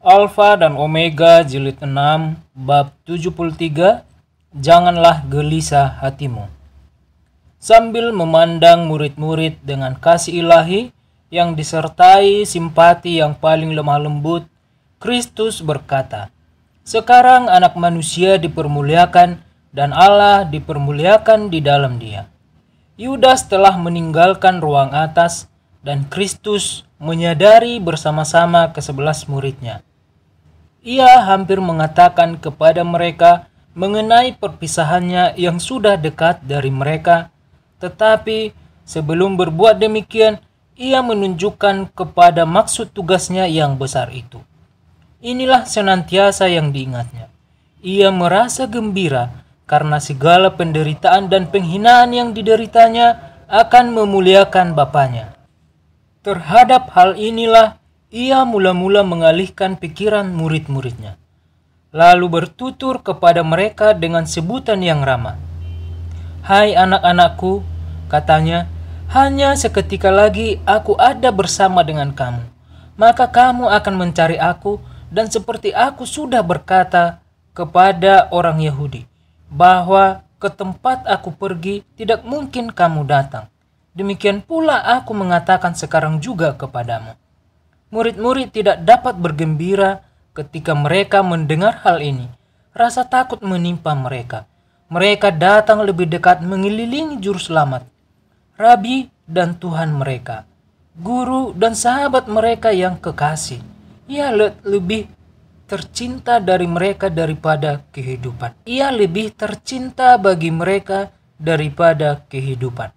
Alfa dan Omega jilid 6 bab 73 Janganlah gelisah hatimu. Sambil memandang murid-murid dengan kasih ilahi yang disertai simpati yang paling lemah lembut, Kristus berkata, "Sekarang anak manusia dipermuliakan dan Allah dipermuliakan di dalam dia." Yudas telah meninggalkan ruang atas dan Kristus menyadari bersama-sama ke sebelas muridnya ia hampir mengatakan kepada mereka mengenai perpisahannya yang sudah dekat dari mereka. Tetapi sebelum berbuat demikian, ia menunjukkan kepada maksud tugasnya yang besar itu. Inilah senantiasa yang diingatnya. Ia merasa gembira karena segala penderitaan dan penghinaan yang dideritanya akan memuliakan bapaknya. Terhadap hal inilah ia mula-mula mengalihkan pikiran murid-muridnya, lalu bertutur kepada mereka dengan sebutan yang ramah. Hai anak-anakku, katanya, hanya seketika lagi aku ada bersama dengan kamu. Maka kamu akan mencari aku dan seperti aku sudah berkata kepada orang Yahudi bahwa ke tempat aku pergi tidak mungkin kamu datang. Demikian pula aku mengatakan sekarang juga kepadamu Murid-murid tidak dapat bergembira ketika mereka mendengar hal ini. Rasa takut menimpa mereka. Mereka datang lebih dekat mengelilingi juru selamat, rabi dan Tuhan mereka, guru dan sahabat mereka yang kekasih. Ia lebih tercinta dari mereka daripada kehidupan. Ia lebih tercinta bagi mereka daripada kehidupan.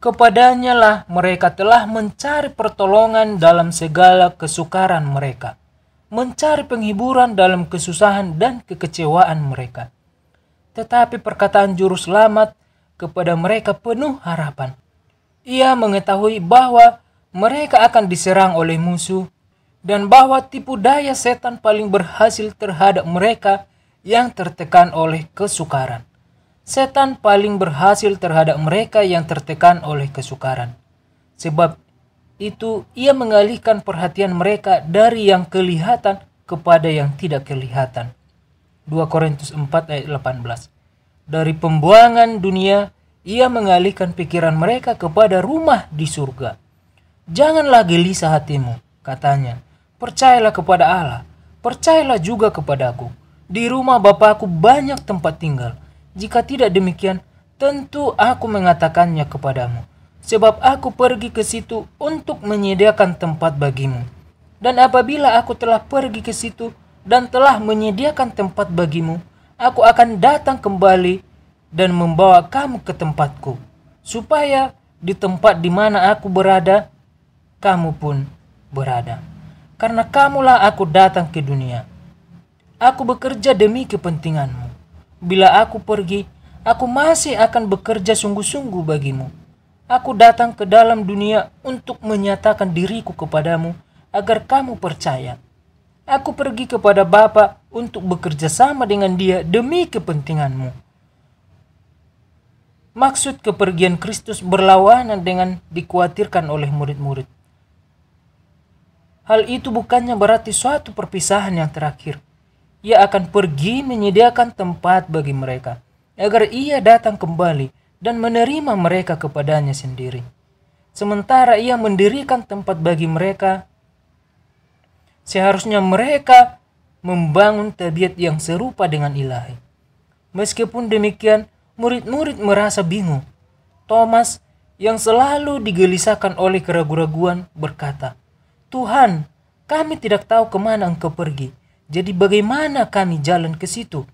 Kepadanya mereka telah mencari pertolongan dalam segala kesukaran mereka, mencari penghiburan dalam kesusahan dan kekecewaan mereka. Tetapi perkataan juru selamat kepada mereka penuh harapan. Ia mengetahui bahwa mereka akan diserang oleh musuh dan bahwa tipu daya setan paling berhasil terhadap mereka yang tertekan oleh kesukaran. Setan paling berhasil terhadap mereka yang tertekan oleh kesukaran. Sebab itu ia mengalihkan perhatian mereka dari yang kelihatan kepada yang tidak kelihatan. 2 Korintus 4 ayat 18. Dari pembuangan dunia, ia mengalihkan pikiran mereka kepada rumah di surga. Janganlah gelisah hatimu, katanya. Percayalah kepada Allah, percayalah juga kepada Aku. Di rumah Bapakku banyak tempat tinggal jika tidak demikian, tentu aku mengatakannya kepadamu. Sebab aku pergi ke situ untuk menyediakan tempat bagimu. Dan apabila aku telah pergi ke situ dan telah menyediakan tempat bagimu, aku akan datang kembali dan membawa kamu ke tempatku, supaya di tempat di mana aku berada, kamu pun berada. Karena kamulah aku datang ke dunia. Aku bekerja demi kepentinganmu Bila aku pergi, aku masih akan bekerja sungguh-sungguh bagimu. Aku datang ke dalam dunia untuk menyatakan diriku kepadamu agar kamu percaya. Aku pergi kepada Bapa untuk bekerja sama dengan dia demi kepentinganmu. Maksud kepergian Kristus berlawanan dengan dikhawatirkan oleh murid-murid. Hal itu bukannya berarti suatu perpisahan yang terakhir, ia akan pergi menyediakan tempat bagi mereka, agar ia datang kembali dan menerima mereka kepadanya sendiri. Sementara ia mendirikan tempat bagi mereka, seharusnya mereka membangun tabiat yang serupa dengan ilahi. Meskipun demikian, murid-murid merasa bingung. Thomas yang selalu digelisahkan oleh keraguan keraguan berkata, Tuhan, kami tidak tahu kemana engkau pergi. Jadi bagaimana kami jalan ke situ?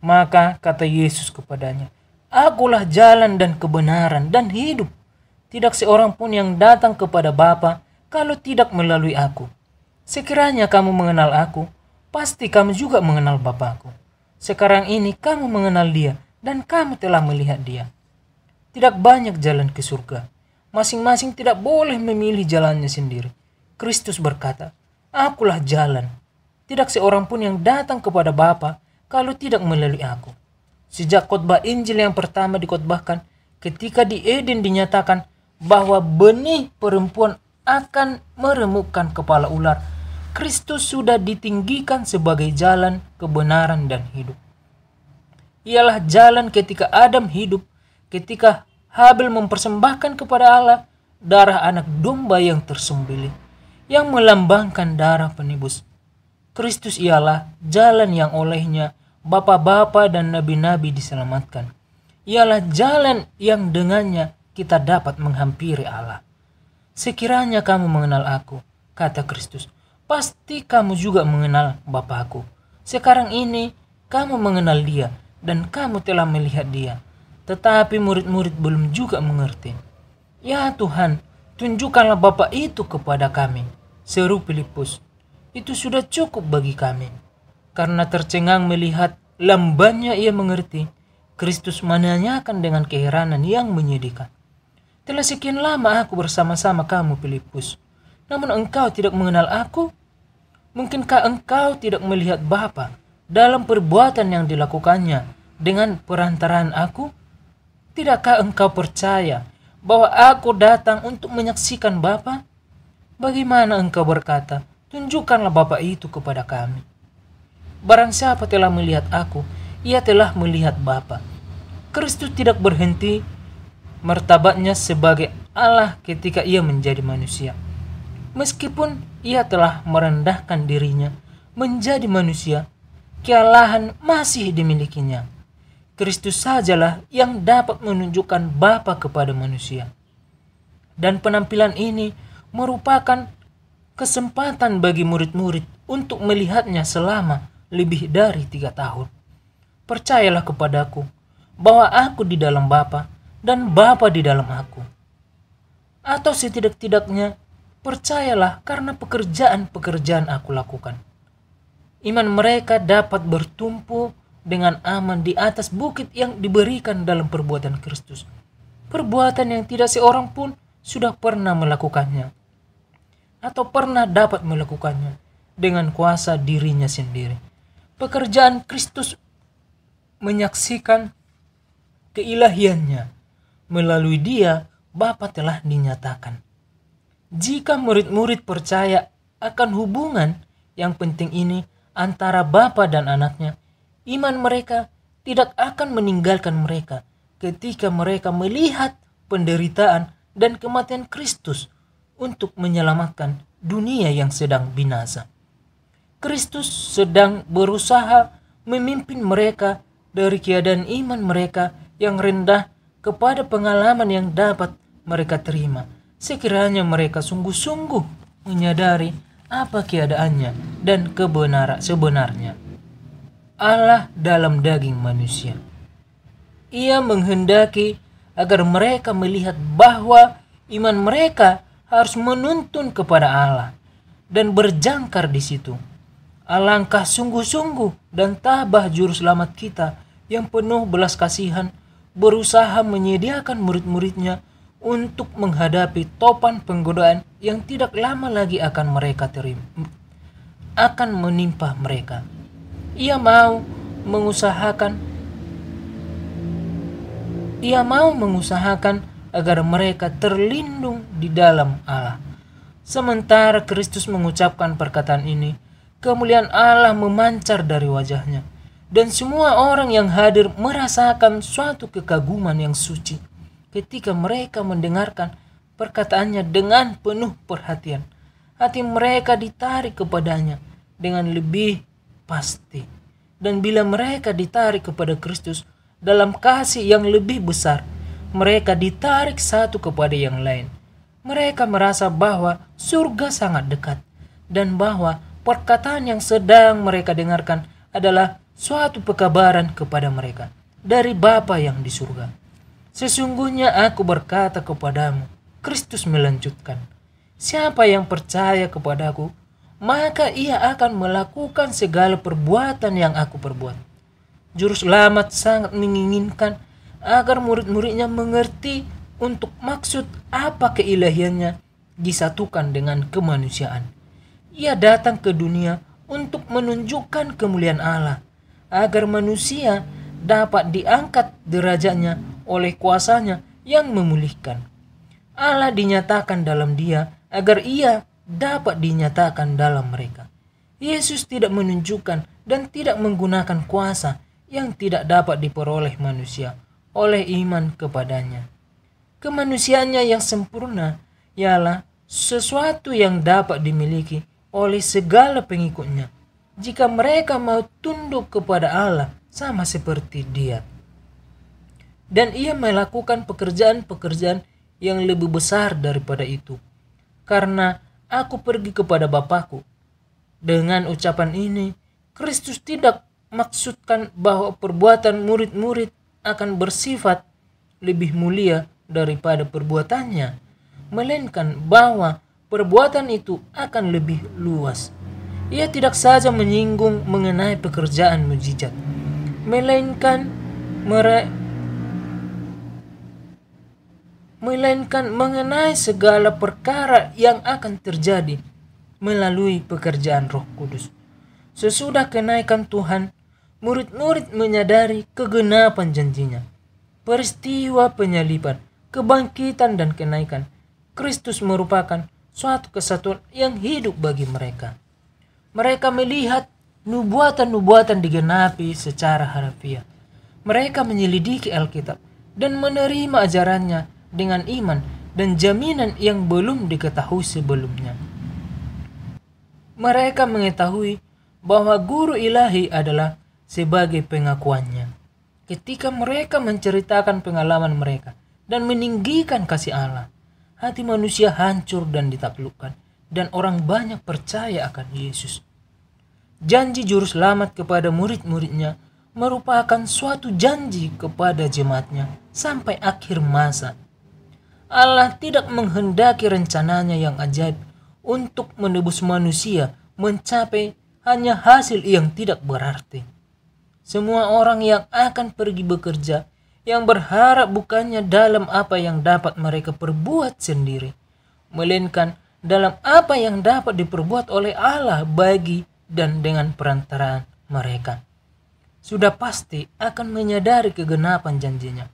Maka kata Yesus kepadanya, Akulah jalan dan kebenaran dan hidup. Tidak seorang pun yang datang kepada Bapa kalau tidak melalui aku. Sekiranya kamu mengenal aku, pasti kamu juga mengenal Bapakku. Sekarang ini kamu mengenal dia dan kamu telah melihat dia. Tidak banyak jalan ke surga. Masing-masing tidak boleh memilih jalannya sendiri. Kristus berkata, Akulah jalan, tidak seorang pun yang datang kepada Bapa kalau tidak melalui aku. Sejak khotbah Injil yang pertama dikhotbahkan, ketika di Eden dinyatakan bahwa benih perempuan akan meremukkan kepala ular, Kristus sudah ditinggikan sebagai jalan kebenaran dan hidup. Ialah jalan ketika Adam hidup, ketika Habel mempersembahkan kepada Allah darah anak domba yang tersembelih, yang melambangkan darah penebus Kristus ialah jalan yang olehnya bapa-bapa dan nabi-nabi diselamatkan. Ialah jalan yang dengannya kita dapat menghampiri Allah. Sekiranya kamu mengenal aku, kata Kristus, pasti kamu juga mengenal Bapakku. Sekarang ini kamu mengenal dia dan kamu telah melihat dia. Tetapi murid-murid belum juga mengerti. Ya Tuhan, tunjukkanlah Bapa itu kepada kami. Seru Filipus itu sudah cukup bagi kami. Karena tercengang melihat lambannya ia mengerti, Kristus menanyakan dengan keheranan yang menyedihkan. Telah sekian lama aku bersama-sama kamu, Filipus. Namun engkau tidak mengenal aku? Mungkinkah engkau tidak melihat Bapa dalam perbuatan yang dilakukannya dengan perantaraan aku? Tidakkah engkau percaya bahwa aku datang untuk menyaksikan Bapa? Bagaimana engkau berkata, tunjukkanlah bapak itu kepada kami. Barang siapa telah melihat aku, ia telah melihat Bapa. Kristus tidak berhenti mertabatnya sebagai Allah ketika ia menjadi manusia. Meskipun ia telah merendahkan dirinya menjadi manusia, kealahan masih dimilikinya. Kristus sajalah yang dapat menunjukkan Bapa kepada manusia. Dan penampilan ini merupakan kesempatan bagi murid-murid untuk melihatnya selama lebih dari tiga tahun. Percayalah kepadaku bahwa aku di dalam Bapa dan Bapa di dalam aku. Atau setidak-tidaknya, percayalah karena pekerjaan-pekerjaan aku lakukan. Iman mereka dapat bertumpu dengan aman di atas bukit yang diberikan dalam perbuatan Kristus. Perbuatan yang tidak seorang pun sudah pernah melakukannya atau pernah dapat melakukannya dengan kuasa dirinya sendiri. Pekerjaan Kristus menyaksikan keilahiannya. Melalui dia, Bapa telah dinyatakan. Jika murid-murid percaya akan hubungan yang penting ini antara Bapa dan anaknya, iman mereka tidak akan meninggalkan mereka ketika mereka melihat penderitaan dan kematian Kristus untuk menyelamatkan dunia yang sedang binasa. Kristus sedang berusaha memimpin mereka dari keadaan iman mereka yang rendah kepada pengalaman yang dapat mereka terima. Sekiranya mereka sungguh-sungguh menyadari apa keadaannya dan kebenaran sebenarnya. Allah dalam daging manusia. Ia menghendaki agar mereka melihat bahwa iman mereka harus menuntun kepada Allah dan berjangkar di situ. Alangkah sungguh-sungguh dan tabah juru selamat kita yang penuh belas kasihan berusaha menyediakan murid-muridnya untuk menghadapi topan penggodaan yang tidak lama lagi akan mereka terima akan menimpa mereka. Ia mau mengusahakan ia mau mengusahakan agar mereka terlindung di dalam Allah. Sementara Kristus mengucapkan perkataan ini, kemuliaan Allah memancar dari wajahnya, dan semua orang yang hadir merasakan suatu kekaguman yang suci ketika mereka mendengarkan perkataannya dengan penuh perhatian. Hati mereka ditarik kepadanya dengan lebih pasti dan bila mereka ditarik kepada Kristus dalam kasih yang lebih besar, mereka ditarik satu kepada yang lain. Mereka merasa bahwa surga sangat dekat dan bahwa perkataan yang sedang mereka dengarkan adalah suatu pekabaran kepada mereka dari Bapa yang di surga. Sesungguhnya aku berkata kepadamu, Kristus melanjutkan, siapa yang percaya kepadaku, maka ia akan melakukan segala perbuatan yang aku perbuat. Juru sangat menginginkan agar murid-muridnya mengerti untuk maksud apa keilahiannya disatukan dengan kemanusiaan. Ia datang ke dunia untuk menunjukkan kemuliaan Allah, agar manusia dapat diangkat derajatnya oleh kuasanya yang memulihkan. Allah dinyatakan dalam dia agar ia dapat dinyatakan dalam mereka. Yesus tidak menunjukkan dan tidak menggunakan kuasa yang tidak dapat diperoleh manusia, oleh iman kepadanya. Kemanusiaannya yang sempurna ialah sesuatu yang dapat dimiliki oleh segala pengikutnya jika mereka mau tunduk kepada Allah sama seperti dia. Dan ia melakukan pekerjaan-pekerjaan yang lebih besar daripada itu. Karena aku pergi kepada Bapakku. Dengan ucapan ini, Kristus tidak maksudkan bahwa perbuatan murid-murid akan bersifat lebih mulia daripada perbuatannya, melainkan bahwa perbuatan itu akan lebih luas. Ia tidak saja menyinggung mengenai pekerjaan mujizat, melainkan mere melainkan mengenai segala perkara yang akan terjadi melalui pekerjaan Roh Kudus. Sesudah kenaikan Tuhan murid-murid menyadari kegenapan janjinya. Peristiwa penyaliban, kebangkitan dan kenaikan, Kristus merupakan suatu kesatuan yang hidup bagi mereka. Mereka melihat nubuatan-nubuatan digenapi secara harfiah. Mereka menyelidiki Alkitab dan menerima ajarannya dengan iman dan jaminan yang belum diketahui sebelumnya. Mereka mengetahui bahwa guru ilahi adalah sebagai pengakuannya. Ketika mereka menceritakan pengalaman mereka dan meninggikan kasih Allah, hati manusia hancur dan ditaklukkan dan orang banyak percaya akan Yesus. Janji juru selamat kepada murid-muridnya merupakan suatu janji kepada jemaatnya sampai akhir masa. Allah tidak menghendaki rencananya yang ajaib untuk menebus manusia mencapai hanya hasil yang tidak berarti. Semua orang yang akan pergi bekerja, yang berharap bukannya dalam apa yang dapat mereka perbuat sendiri, melainkan dalam apa yang dapat diperbuat oleh Allah bagi dan dengan perantaraan mereka. Sudah pasti akan menyadari kegenapan janjinya.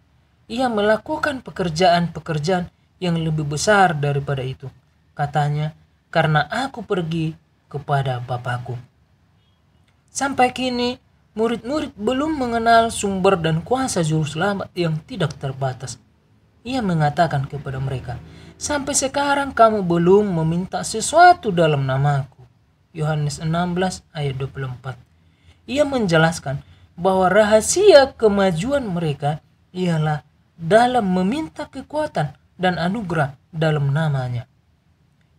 Ia melakukan pekerjaan-pekerjaan yang lebih besar daripada itu. Katanya, karena aku pergi kepada Bapakku. Sampai kini, Murid-murid belum mengenal sumber dan kuasa juru selamat yang tidak terbatas. Ia mengatakan kepada mereka, Sampai sekarang kamu belum meminta sesuatu dalam namaku. Yohanes 16 ayat 24 Ia menjelaskan bahwa rahasia kemajuan mereka ialah dalam meminta kekuatan dan anugerah dalam namanya.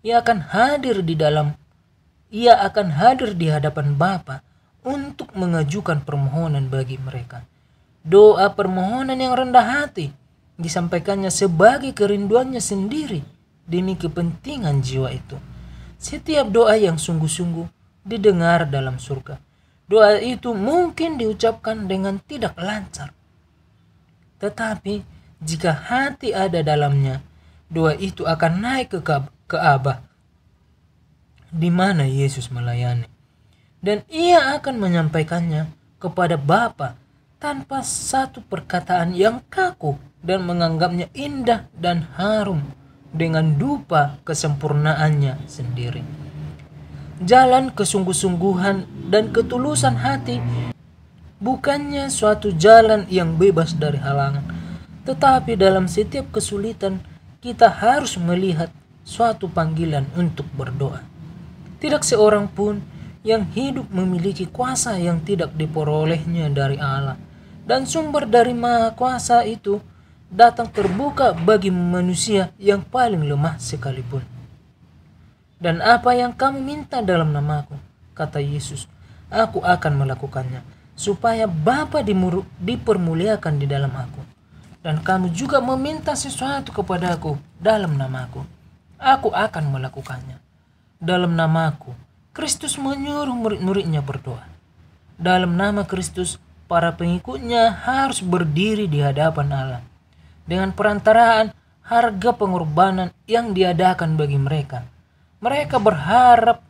Ia akan hadir di dalam ia akan hadir di hadapan Bapa untuk mengajukan permohonan bagi mereka. Doa permohonan yang rendah hati disampaikannya sebagai kerinduannya sendiri demi kepentingan jiwa itu. Setiap doa yang sungguh-sungguh didengar dalam surga. Doa itu mungkin diucapkan dengan tidak lancar. Tetapi jika hati ada dalamnya, doa itu akan naik ke abah, di mana Yesus melayani dan ia akan menyampaikannya kepada Bapa tanpa satu perkataan yang kaku dan menganggapnya indah dan harum dengan dupa kesempurnaannya sendiri. Jalan kesungguh-sungguhan dan ketulusan hati bukannya suatu jalan yang bebas dari halangan, tetapi dalam setiap kesulitan kita harus melihat suatu panggilan untuk berdoa. Tidak seorang pun yang hidup memiliki kuasa yang tidak diperolehnya dari Allah. Dan sumber dari maha kuasa itu datang terbuka bagi manusia yang paling lemah sekalipun. Dan apa yang kamu minta dalam namaku, kata Yesus, aku akan melakukannya, supaya Bapa dipermuliakan di dalam aku. Dan kamu juga meminta sesuatu kepada kepadaku dalam namaku, aku akan melakukannya. Dalam namaku, Kristus menyuruh murid-muridnya berdoa. Dalam nama Kristus, para pengikutnya harus berdiri di hadapan Allah dengan perantaraan harga pengorbanan yang diadakan bagi mereka. Mereka berharap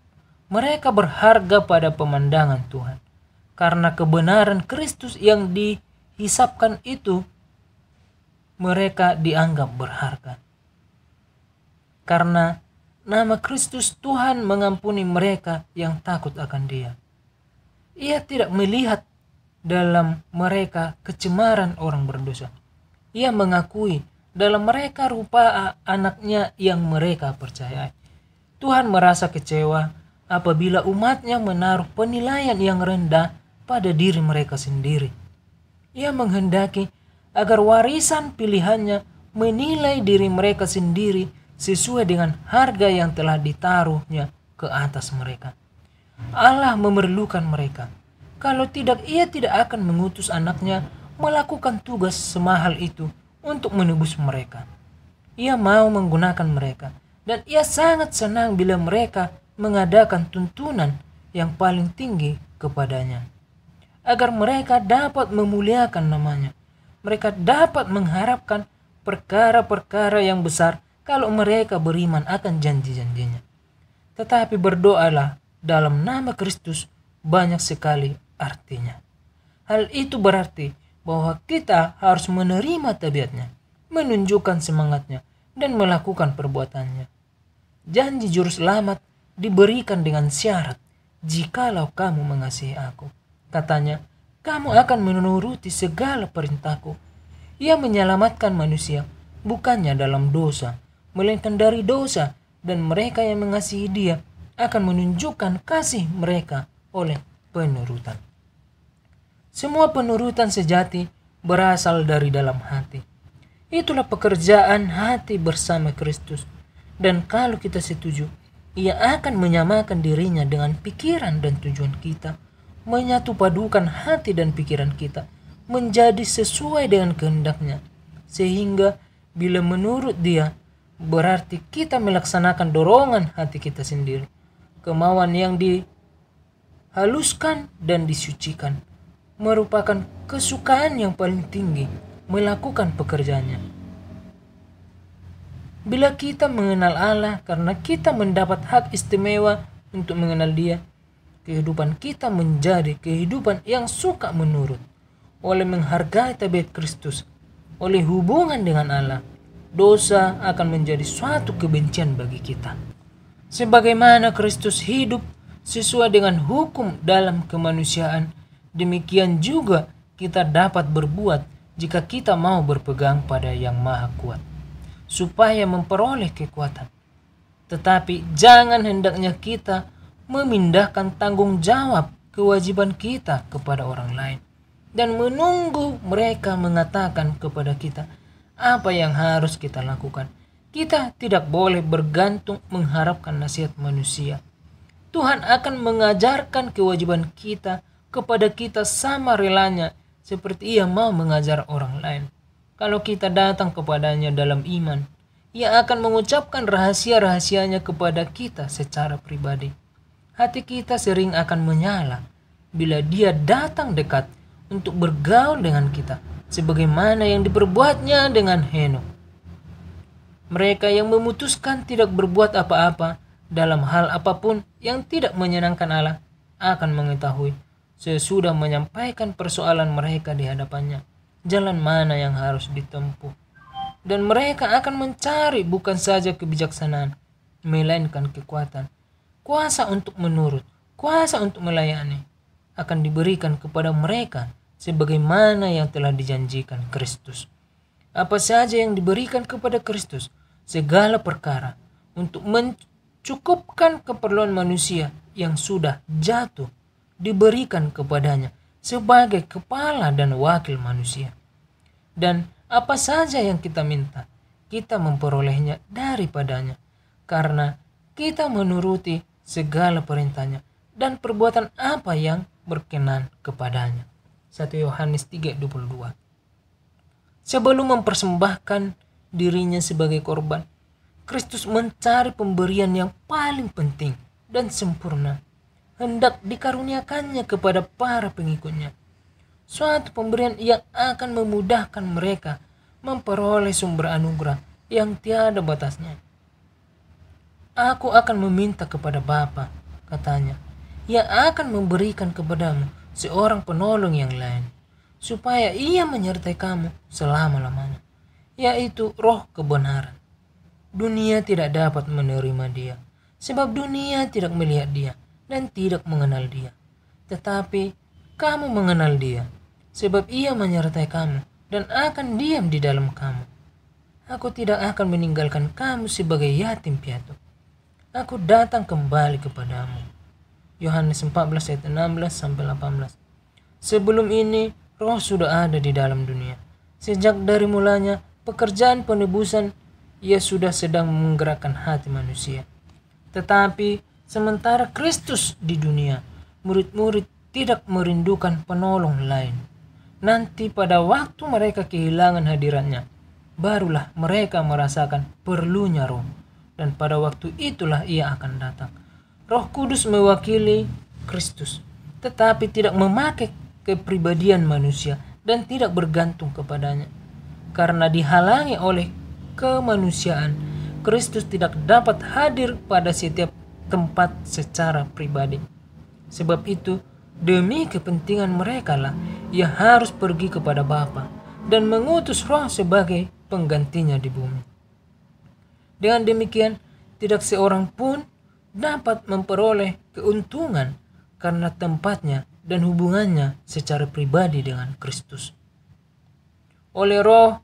mereka berharga pada pemandangan Tuhan. Karena kebenaran Kristus yang dihisapkan itu, mereka dianggap berharga. Karena nama Kristus Tuhan mengampuni mereka yang takut akan dia. Ia tidak melihat dalam mereka kecemaran orang berdosa. Ia mengakui dalam mereka rupa anaknya yang mereka percayai. Tuhan merasa kecewa apabila umatnya menaruh penilaian yang rendah pada diri mereka sendiri. Ia menghendaki agar warisan pilihannya menilai diri mereka sendiri sesuai dengan harga yang telah ditaruhnya ke atas mereka. Allah memerlukan mereka. Kalau tidak, ia tidak akan mengutus anaknya melakukan tugas semahal itu untuk menebus mereka. Ia mau menggunakan mereka, dan ia sangat senang bila mereka mengadakan tuntunan yang paling tinggi kepadanya, agar mereka dapat memuliakan namanya. Mereka dapat mengharapkan perkara-perkara yang besar kalau mereka beriman akan janji-janjinya. Tetapi berdoalah dalam nama Kristus banyak sekali artinya. Hal itu berarti bahwa kita harus menerima tabiatnya, menunjukkan semangatnya, dan melakukan perbuatannya. Janji juru selamat diberikan dengan syarat, jikalau kamu mengasihi aku. Katanya, kamu akan menuruti segala perintahku. Ia menyelamatkan manusia, bukannya dalam dosa, melainkan dari dosa, dan mereka yang mengasihi Dia akan menunjukkan kasih mereka oleh penurutan. Semua penurutan sejati berasal dari dalam hati. Itulah pekerjaan hati bersama Kristus. Dan kalau kita setuju, ia akan menyamakan dirinya dengan pikiran dan tujuan kita, menyatu padukan hati dan pikiran kita, menjadi sesuai dengan kehendaknya, sehingga bila menurut dia berarti kita melaksanakan dorongan hati kita sendiri, kemauan yang dihaluskan dan disucikan merupakan kesukaan yang paling tinggi melakukan pekerjaannya. Bila kita mengenal Allah karena kita mendapat hak istimewa untuk mengenal Dia, kehidupan kita menjadi kehidupan yang suka menurut oleh menghargai tabiat Kristus, oleh hubungan dengan Allah dosa akan menjadi suatu kebencian bagi kita. Sebagaimana Kristus hidup sesuai dengan hukum dalam kemanusiaan, demikian juga kita dapat berbuat jika kita mau berpegang pada Yang Maha Kuat, supaya memperoleh kekuatan. Tetapi jangan hendaknya kita memindahkan tanggung jawab kewajiban kita kepada orang lain dan menunggu mereka mengatakan kepada kita, apa yang harus kita lakukan. Kita tidak boleh bergantung mengharapkan nasihat manusia. Tuhan akan mengajarkan kewajiban kita kepada kita sama relanya seperti ia mau mengajar orang lain. Kalau kita datang kepadanya dalam iman, ia akan mengucapkan rahasia-rahasianya kepada kita secara pribadi. Hati kita sering akan menyala bila dia datang dekat untuk bergaul dengan kita sebagaimana yang diperbuatnya dengan Heno. Mereka yang memutuskan tidak berbuat apa-apa dalam hal apapun yang tidak menyenangkan Allah akan mengetahui sesudah menyampaikan persoalan mereka di hadapannya jalan mana yang harus ditempuh. Dan mereka akan mencari bukan saja kebijaksanaan, melainkan kekuatan. Kuasa untuk menurut, kuasa untuk melayani akan diberikan kepada mereka sebagaimana yang telah dijanjikan Kristus. Apa saja yang diberikan kepada Kristus, segala perkara, untuk mencukupkan keperluan manusia yang sudah jatuh, diberikan kepadanya sebagai kepala dan wakil manusia. Dan apa saja yang kita minta, kita memperolehnya daripadanya, karena kita menuruti segala perintahnya dan perbuatan apa yang berkenan kepadanya. 1 Yohanes 3:22. Sebelum mempersembahkan dirinya sebagai korban, Kristus mencari pemberian yang paling penting dan sempurna hendak dikaruniakannya kepada para pengikutnya. Suatu pemberian yang akan memudahkan mereka memperoleh sumber anugerah yang tiada batasnya. Aku akan meminta kepada Bapa, katanya, yang akan memberikan kepadamu seorang penolong yang lain, supaya ia menyertai kamu selama-lamanya, yaitu roh kebenaran. Dunia tidak dapat menerima dia, sebab dunia tidak melihat dia dan tidak mengenal dia. Tetapi kamu mengenal dia, sebab ia menyertai kamu dan akan diam di dalam kamu. Aku tidak akan meninggalkan kamu sebagai yatim piatu. Aku datang kembali kepadamu. Yohanes 14 ayat 16 sampai 18. Sebelum ini, roh sudah ada di dalam dunia. Sejak dari mulanya, pekerjaan penebusan ia sudah sedang menggerakkan hati manusia. Tetapi, sementara Kristus di dunia, murid-murid tidak merindukan penolong lain. Nanti pada waktu mereka kehilangan hadirannya, barulah mereka merasakan perlunya roh. Dan pada waktu itulah ia akan datang Roh Kudus mewakili Kristus, tetapi tidak memakai kepribadian manusia dan tidak bergantung kepadanya. Karena dihalangi oleh kemanusiaan, Kristus tidak dapat hadir pada setiap tempat secara pribadi. Sebab itu, demi kepentingan mereka lah ia harus pergi kepada Bapa dan mengutus Roh sebagai penggantinya di bumi. Dengan demikian, tidak seorang pun dapat memperoleh keuntungan karena tempatnya dan hubungannya secara pribadi dengan Kristus. Oleh roh,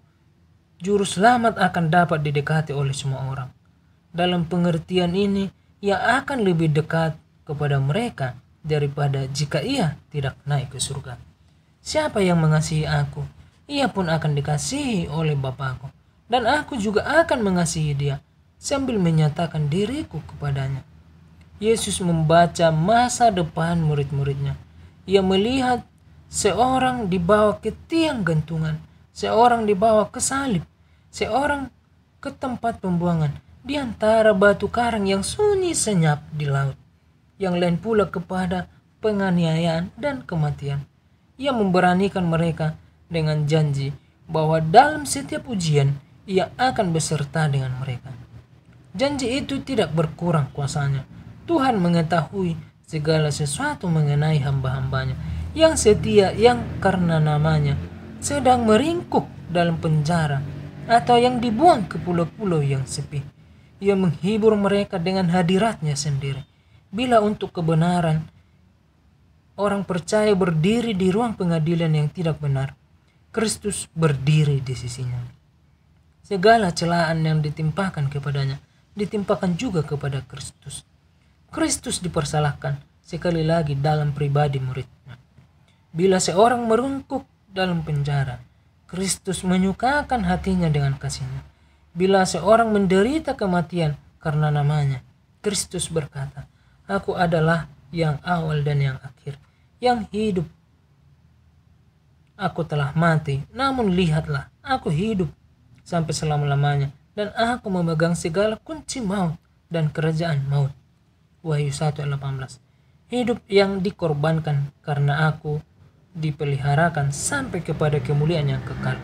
juru selamat akan dapat didekati oleh semua orang. Dalam pengertian ini, ia akan lebih dekat kepada mereka daripada jika ia tidak naik ke surga. Siapa yang mengasihi aku, ia pun akan dikasihi oleh Bapakku, dan aku juga akan mengasihi dia sambil menyatakan diriku kepadanya. Yesus membaca masa depan murid-muridnya. Ia melihat seorang dibawa ke tiang gantungan, seorang dibawa ke salib, seorang ke tempat pembuangan di antara batu karang yang sunyi senyap di laut. Yang lain pula kepada penganiayaan dan kematian. Ia memberanikan mereka dengan janji bahwa dalam setiap ujian ia akan beserta dengan mereka. Janji itu tidak berkurang kuasanya, Tuhan mengetahui segala sesuatu mengenai hamba-hambanya yang setia yang karena namanya sedang meringkuk dalam penjara atau yang dibuang ke pulau-pulau yang sepi. Ia menghibur mereka dengan hadiratnya sendiri. Bila untuk kebenaran, orang percaya berdiri di ruang pengadilan yang tidak benar, Kristus berdiri di sisinya. Segala celaan yang ditimpakan kepadanya, ditimpakan juga kepada Kristus Kristus dipersalahkan sekali lagi dalam pribadi muridnya. Bila seorang merungkuk dalam penjara, Kristus menyukakan hatinya dengan kasihnya. Bila seorang menderita kematian karena namanya, Kristus berkata, Aku adalah yang awal dan yang akhir, yang hidup. Aku telah mati, namun lihatlah, aku hidup sampai selama-lamanya, dan aku memegang segala kunci maut dan kerajaan maut. Wahyu 1 ayat 18. Hidup yang dikorbankan karena aku dipeliharakan sampai kepada kemuliaan yang kekal.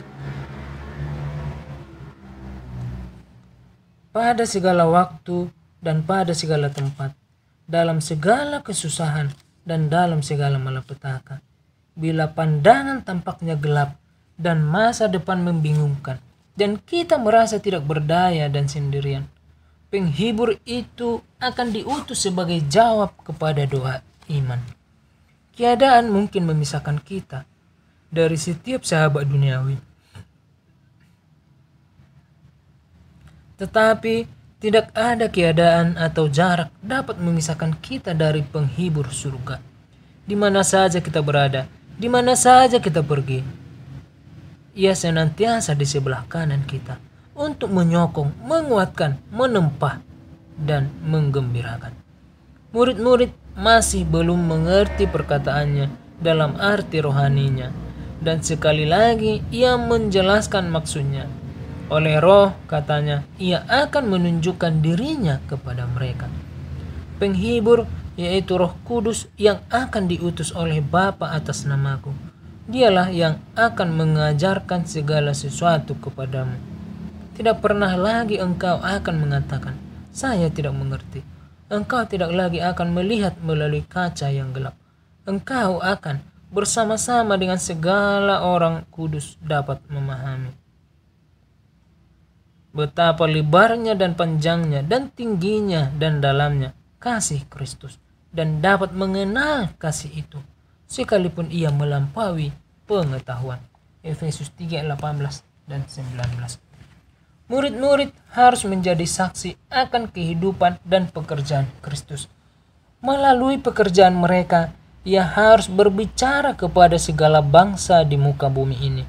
Pada segala waktu dan pada segala tempat, dalam segala kesusahan dan dalam segala malapetaka, bila pandangan tampaknya gelap dan masa depan membingungkan, dan kita merasa tidak berdaya dan sendirian, penghibur itu akan diutus sebagai jawab kepada doa iman. Keadaan mungkin memisahkan kita dari setiap sahabat duniawi. Tetapi tidak ada keadaan atau jarak dapat memisahkan kita dari penghibur surga. Di mana saja kita berada, di mana saja kita pergi, ia senantiasa di sebelah kanan kita untuk menyokong, menguatkan, menempah, dan menggembirakan. Murid-murid masih belum mengerti perkataannya dalam arti rohaninya, dan sekali lagi ia menjelaskan maksudnya. Oleh roh, katanya, ia akan menunjukkan dirinya kepada mereka. Penghibur yaitu roh kudus yang akan diutus oleh Bapa atas namaku. Dialah yang akan mengajarkan segala sesuatu kepadamu tidak pernah lagi engkau akan mengatakan, "Saya tidak mengerti." Engkau tidak lagi akan melihat melalui kaca yang gelap. Engkau akan bersama-sama dengan segala orang kudus dapat memahami betapa lebarnya dan panjangnya dan tingginya dan dalamnya kasih Kristus dan dapat mengenal kasih itu sekalipun ia melampaui pengetahuan Efesus 3:18 dan 19 Murid-murid harus menjadi saksi akan kehidupan dan pekerjaan Kristus. Melalui pekerjaan mereka, ia harus berbicara kepada segala bangsa di muka bumi ini.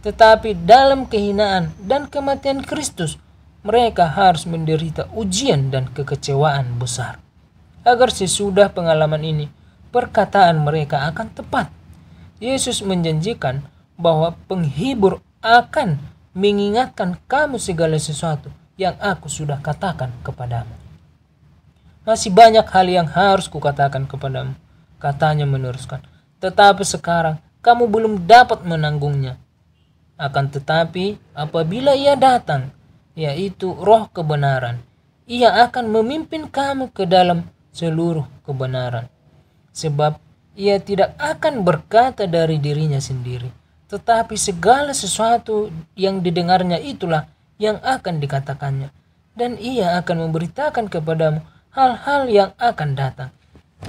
Tetapi dalam kehinaan dan kematian Kristus, mereka harus menderita ujian dan kekecewaan besar. Agar sesudah pengalaman ini, perkataan mereka akan tepat. Yesus menjanjikan bahwa penghibur akan mengingatkan kamu segala sesuatu yang aku sudah katakan kepadamu. Masih banyak hal yang harus kukatakan kepadamu, katanya meneruskan. Tetapi sekarang kamu belum dapat menanggungnya. Akan tetapi apabila ia datang, yaitu roh kebenaran, ia akan memimpin kamu ke dalam seluruh kebenaran. Sebab ia tidak akan berkata dari dirinya sendiri, tetapi segala sesuatu yang didengarnya itulah yang akan dikatakannya, dan ia akan memberitakan kepadamu hal-hal yang akan datang.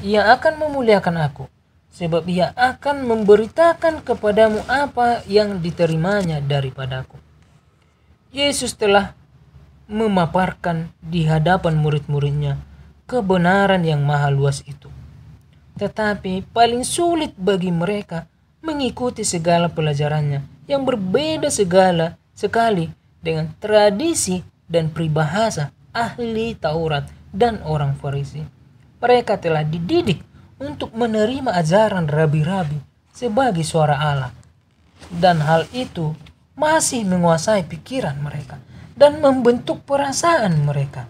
Ia akan memuliakan aku, sebab ia akan memberitakan kepadamu apa yang diterimanya daripadaku. Yesus telah memaparkan di hadapan murid-muridnya kebenaran yang maha luas itu. Tetapi paling sulit bagi mereka mengikuti segala pelajarannya yang berbeda segala sekali dengan tradisi dan peribahasa ahli Taurat dan orang Farisi. Mereka telah dididik untuk menerima ajaran rabi-rabi sebagai suara Allah. Dan hal itu masih menguasai pikiran mereka dan membentuk perasaan mereka.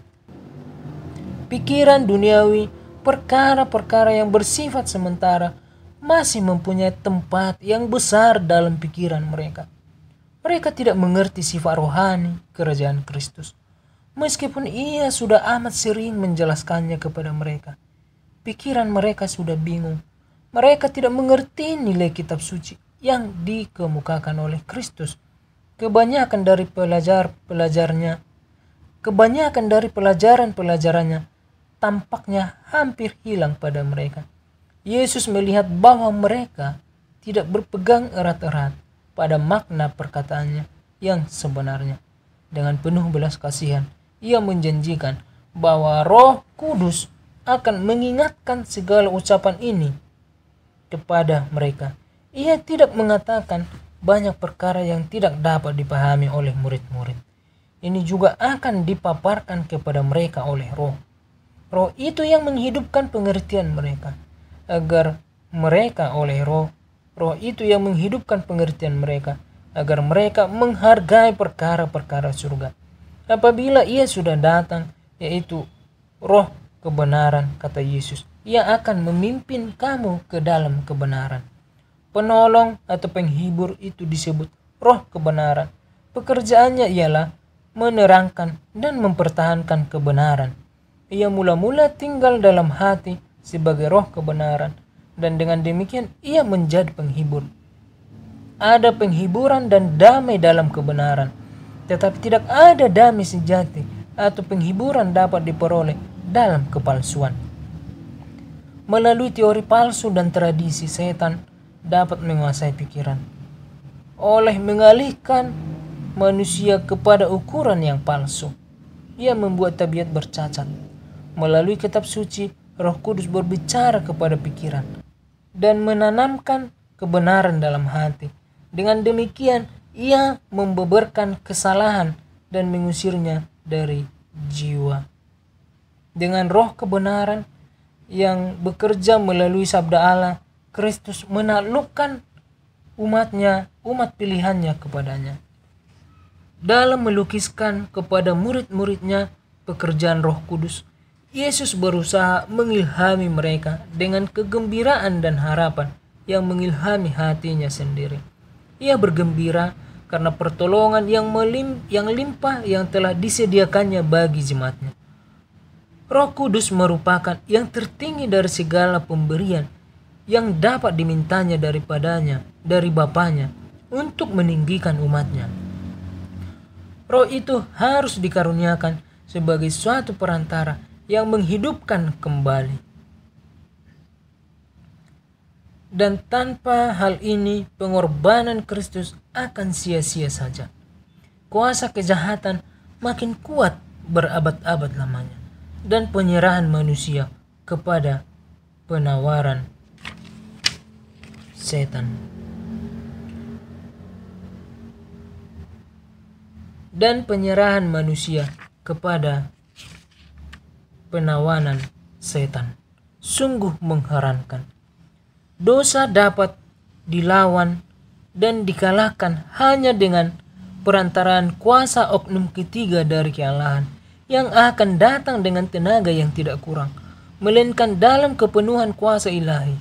Pikiran duniawi, perkara-perkara yang bersifat sementara, masih mempunyai tempat yang besar dalam pikiran mereka. Mereka tidak mengerti sifat rohani kerajaan Kristus. Meskipun ia sudah amat sering menjelaskannya kepada mereka, pikiran mereka sudah bingung. Mereka tidak mengerti nilai kitab suci yang dikemukakan oleh Kristus. Kebanyakan dari pelajar-pelajarnya, kebanyakan dari pelajaran-pelajarannya tampaknya hampir hilang pada mereka Yesus melihat bahwa mereka tidak berpegang erat-erat pada makna perkataannya yang sebenarnya. Dengan penuh belas kasihan, ia menjanjikan bahwa Roh Kudus akan mengingatkan segala ucapan ini kepada mereka. Ia tidak mengatakan banyak perkara yang tidak dapat dipahami oleh murid-murid. Ini juga akan dipaparkan kepada mereka oleh Roh. Roh itu yang menghidupkan pengertian mereka agar mereka oleh roh roh itu yang menghidupkan pengertian mereka agar mereka menghargai perkara-perkara surga apabila ia sudah datang yaitu roh kebenaran kata Yesus ia akan memimpin kamu ke dalam kebenaran penolong atau penghibur itu disebut roh kebenaran pekerjaannya ialah menerangkan dan mempertahankan kebenaran ia mula-mula tinggal dalam hati sebagai roh kebenaran dan dengan demikian ia menjadi penghibur. Ada penghiburan dan damai dalam kebenaran, tetapi tidak ada damai sejati atau penghiburan dapat diperoleh dalam kepalsuan. Melalui teori palsu dan tradisi setan dapat menguasai pikiran. Oleh mengalihkan manusia kepada ukuran yang palsu, ia membuat tabiat bercacat. Melalui kitab suci, Roh Kudus berbicara kepada pikiran dan menanamkan kebenaran dalam hati. Dengan demikian, ia membeberkan kesalahan dan mengusirnya dari jiwa. Dengan roh kebenaran yang bekerja melalui sabda Allah, Kristus menaklukkan umatnya, umat pilihannya kepadanya. Dalam melukiskan kepada murid-muridnya pekerjaan roh kudus, Yesus berusaha mengilhami mereka dengan kegembiraan dan harapan yang mengilhami hatinya sendiri. Ia bergembira karena pertolongan yang, melim, yang limpah yang telah disediakannya bagi jemaatnya. Roh Kudus merupakan yang tertinggi dari segala pemberian yang dapat dimintanya daripadanya, dari Bapanya untuk meninggikan umatnya. Roh itu harus dikaruniakan sebagai suatu perantara yang menghidupkan kembali. Dan tanpa hal ini, pengorbanan Kristus akan sia-sia saja. Kuasa kejahatan makin kuat berabad-abad lamanya, dan penyerahan manusia kepada penawaran setan. Dan penyerahan manusia kepada penawanan setan sungguh mengherankan. Dosa dapat dilawan dan dikalahkan hanya dengan perantaraan kuasa oknum ketiga dari kealahan yang akan datang dengan tenaga yang tidak kurang, melainkan dalam kepenuhan kuasa ilahi.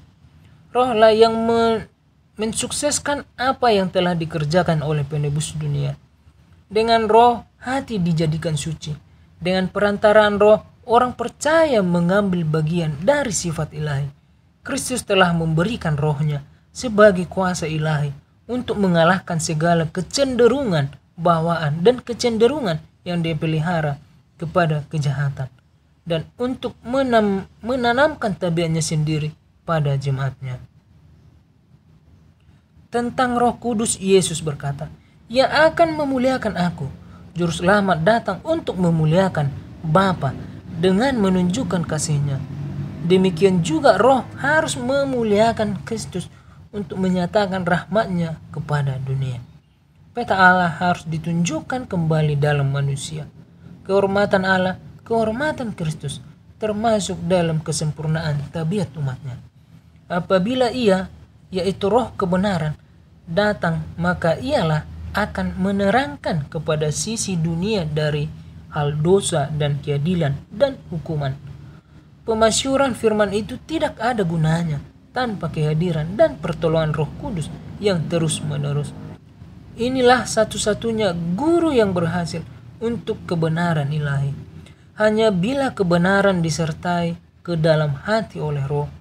Rohlah yang men mensukseskan apa yang telah dikerjakan oleh penebus dunia. Dengan roh, hati dijadikan suci. Dengan perantaraan roh, Orang percaya mengambil bagian dari sifat ilahi. Kristus telah memberikan rohnya sebagai kuasa ilahi untuk mengalahkan segala kecenderungan, bawaan, dan kecenderungan yang dipelihara kepada kejahatan. Dan untuk menam, menanamkan tabiatnya sendiri pada jemaatnya. Tentang roh kudus, Yesus berkata, Yang akan memuliakan aku, Juru datang untuk memuliakan Bapa dengan menunjukkan kasihnya. Demikian juga roh harus memuliakan Kristus untuk menyatakan rahmatnya kepada dunia. Peta Allah harus ditunjukkan kembali dalam manusia. Kehormatan Allah, kehormatan Kristus, termasuk dalam kesempurnaan tabiat umatnya. Apabila ia, yaitu roh kebenaran, datang maka ialah akan menerangkan kepada sisi dunia dari hal dosa dan keadilan dan hukuman. Pemasyuran firman itu tidak ada gunanya tanpa kehadiran dan pertolongan Roh Kudus yang terus-menerus. Inilah satu-satunya guru yang berhasil untuk kebenaran ilahi. Hanya bila kebenaran disertai ke dalam hati oleh Roh,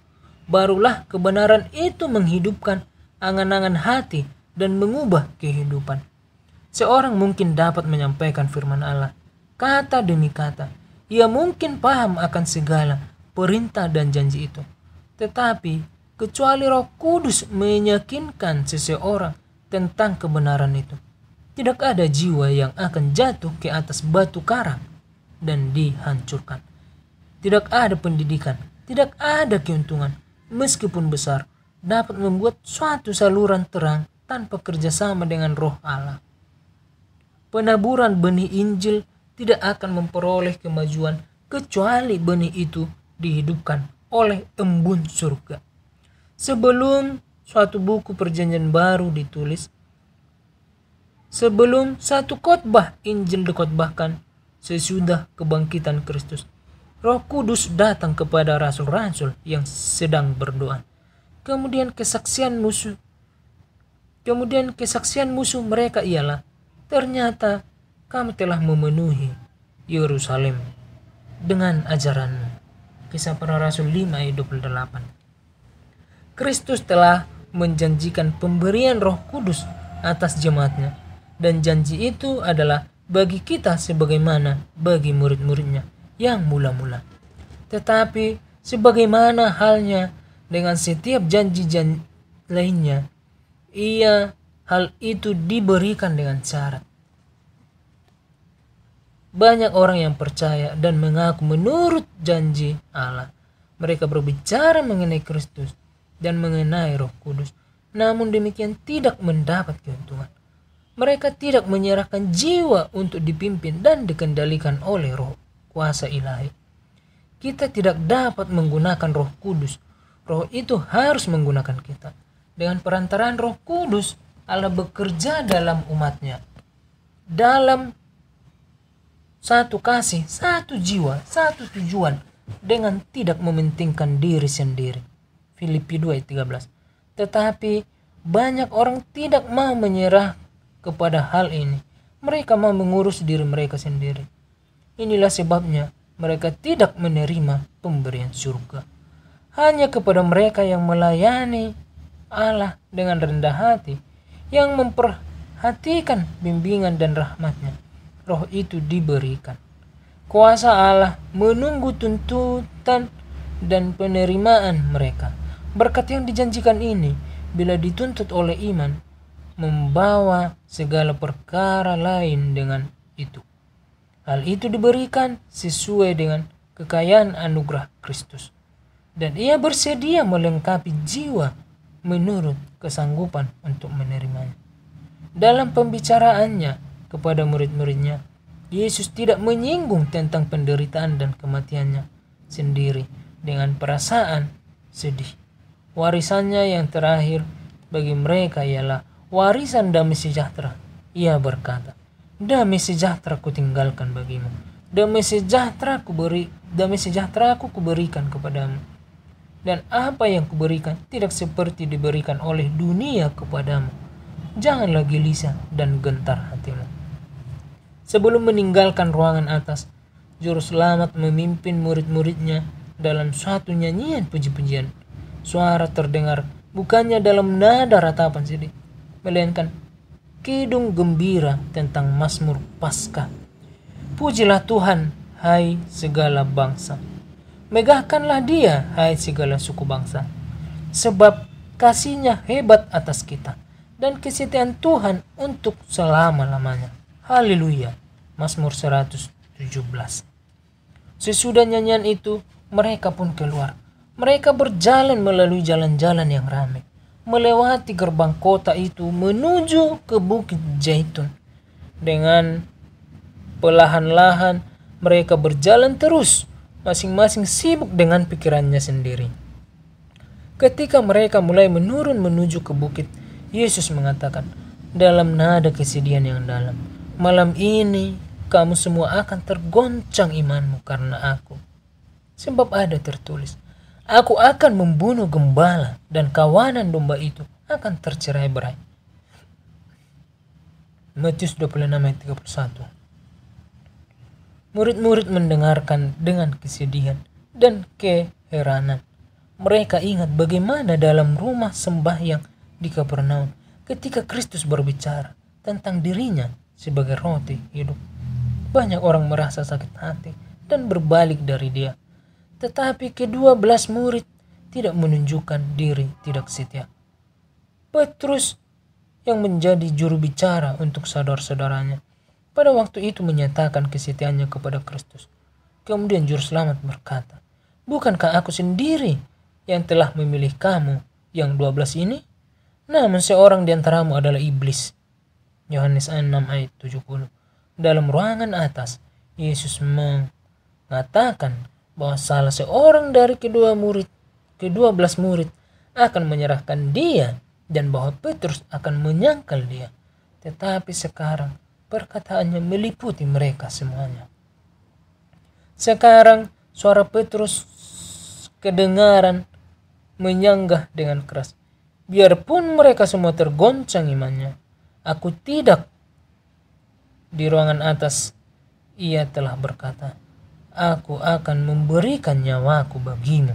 barulah kebenaran itu menghidupkan angan-angan hati dan mengubah kehidupan. Seorang mungkin dapat menyampaikan firman Allah, kata demi kata. Ia mungkin paham akan segala perintah dan janji itu. Tetapi, kecuali roh kudus meyakinkan seseorang tentang kebenaran itu, tidak ada jiwa yang akan jatuh ke atas batu karang dan dihancurkan. Tidak ada pendidikan, tidak ada keuntungan, meskipun besar, dapat membuat suatu saluran terang tanpa kerjasama dengan roh Allah. Penaburan benih Injil tidak akan memperoleh kemajuan kecuali benih itu dihidupkan oleh embun surga. Sebelum suatu buku perjanjian baru ditulis, sebelum satu khotbah Injil dikhotbahkan, sesudah kebangkitan Kristus, Roh Kudus datang kepada rasul-rasul yang sedang berdoa. Kemudian kesaksian musuh Kemudian kesaksian musuh mereka ialah ternyata kamu telah memenuhi Yerusalem dengan ajaranmu. Kisah para Rasul 5 ayat 28. Kristus telah menjanjikan pemberian roh kudus atas jemaatnya dan janji itu adalah bagi kita sebagaimana bagi murid-muridnya yang mula-mula. Tetapi sebagaimana halnya dengan setiap janji janji lainnya, ia hal itu diberikan dengan syarat banyak orang yang percaya dan mengaku menurut janji Allah. Mereka berbicara mengenai Kristus dan mengenai Roh Kudus, namun demikian tidak mendapat keuntungan. Mereka tidak menyerahkan jiwa untuk dipimpin dan dikendalikan oleh Roh kuasa ilahi. Kita tidak dapat menggunakan Roh Kudus. Roh itu harus menggunakan kita. Dengan perantaraan Roh Kudus, Allah bekerja dalam umatnya. Dalam satu kasih, satu jiwa, satu tujuan dengan tidak mementingkan diri sendiri. Filipi 2 ayat 13. Tetapi banyak orang tidak mau menyerah kepada hal ini. Mereka mau mengurus diri mereka sendiri. Inilah sebabnya mereka tidak menerima pemberian surga. Hanya kepada mereka yang melayani Allah dengan rendah hati, yang memperhatikan bimbingan dan rahmatnya, roh itu diberikan. Kuasa Allah menunggu tuntutan dan penerimaan mereka. Berkat yang dijanjikan ini, bila dituntut oleh iman, membawa segala perkara lain dengan itu. Hal itu diberikan sesuai dengan kekayaan anugerah Kristus. Dan ia bersedia melengkapi jiwa menurut kesanggupan untuk menerimanya. Dalam pembicaraannya, kepada murid-muridnya. Yesus tidak menyinggung tentang penderitaan dan kematiannya sendiri dengan perasaan sedih. Warisannya yang terakhir bagi mereka ialah warisan damai sejahtera. Ia berkata, Damai sejahtera kutinggalkan bagimu. Damai sejahtera kuberi, damai sejahtera aku kuberikan kepadamu. Dan apa yang kuberikan tidak seperti diberikan oleh dunia kepadamu. Janganlah gelisah dan gentar hatimu. Sebelum meninggalkan ruangan atas, Juru Selamat memimpin murid-muridnya dalam suatu nyanyian puji-pujian. Suara terdengar bukannya dalam nada ratapan sedih, melainkan kidung gembira tentang Mazmur Paskah. Pujilah Tuhan, hai segala bangsa. Megahkanlah dia, hai segala suku bangsa. Sebab kasihnya hebat atas kita dan kesetiaan Tuhan untuk selama-lamanya. Haleluya. Mazmur 117. Sesudah nyanyian itu, mereka pun keluar. Mereka berjalan melalui jalan-jalan yang ramai, melewati gerbang kota itu menuju ke Bukit Jaitun. Dengan pelahan-lahan, mereka berjalan terus, masing-masing sibuk dengan pikirannya sendiri. Ketika mereka mulai menurun menuju ke bukit, Yesus mengatakan dalam nada kesedihan yang dalam, "Malam ini kamu semua akan tergoncang imanmu karena aku. Sebab ada tertulis, aku akan membunuh gembala dan kawanan domba itu akan tercerai berai. Matius 26 ayat 31 Murid-murid mendengarkan dengan kesedihan dan keheranan. Mereka ingat bagaimana dalam rumah sembahyang di Kapernaum ketika Kristus berbicara tentang dirinya sebagai roti hidup banyak orang merasa sakit hati dan berbalik dari dia. Tetapi kedua belas murid tidak menunjukkan diri tidak setia. Petrus yang menjadi juru bicara untuk saudara-saudaranya pada waktu itu menyatakan kesetiaannya kepada Kristus. Kemudian juru selamat berkata, Bukankah aku sendiri yang telah memilih kamu yang dua belas ini? Namun seorang di antaramu adalah iblis. Yohanes 6 ayat 70 dalam ruangan atas. Yesus mengatakan bahwa salah seorang dari kedua murid, kedua belas murid akan menyerahkan dia dan bahwa Petrus akan menyangkal dia. Tetapi sekarang perkataannya meliputi mereka semuanya. Sekarang suara Petrus kedengaran menyanggah dengan keras. Biarpun mereka semua tergoncang imannya, aku tidak di ruangan atas, ia telah berkata, Aku akan memberikan nyawaku bagimu.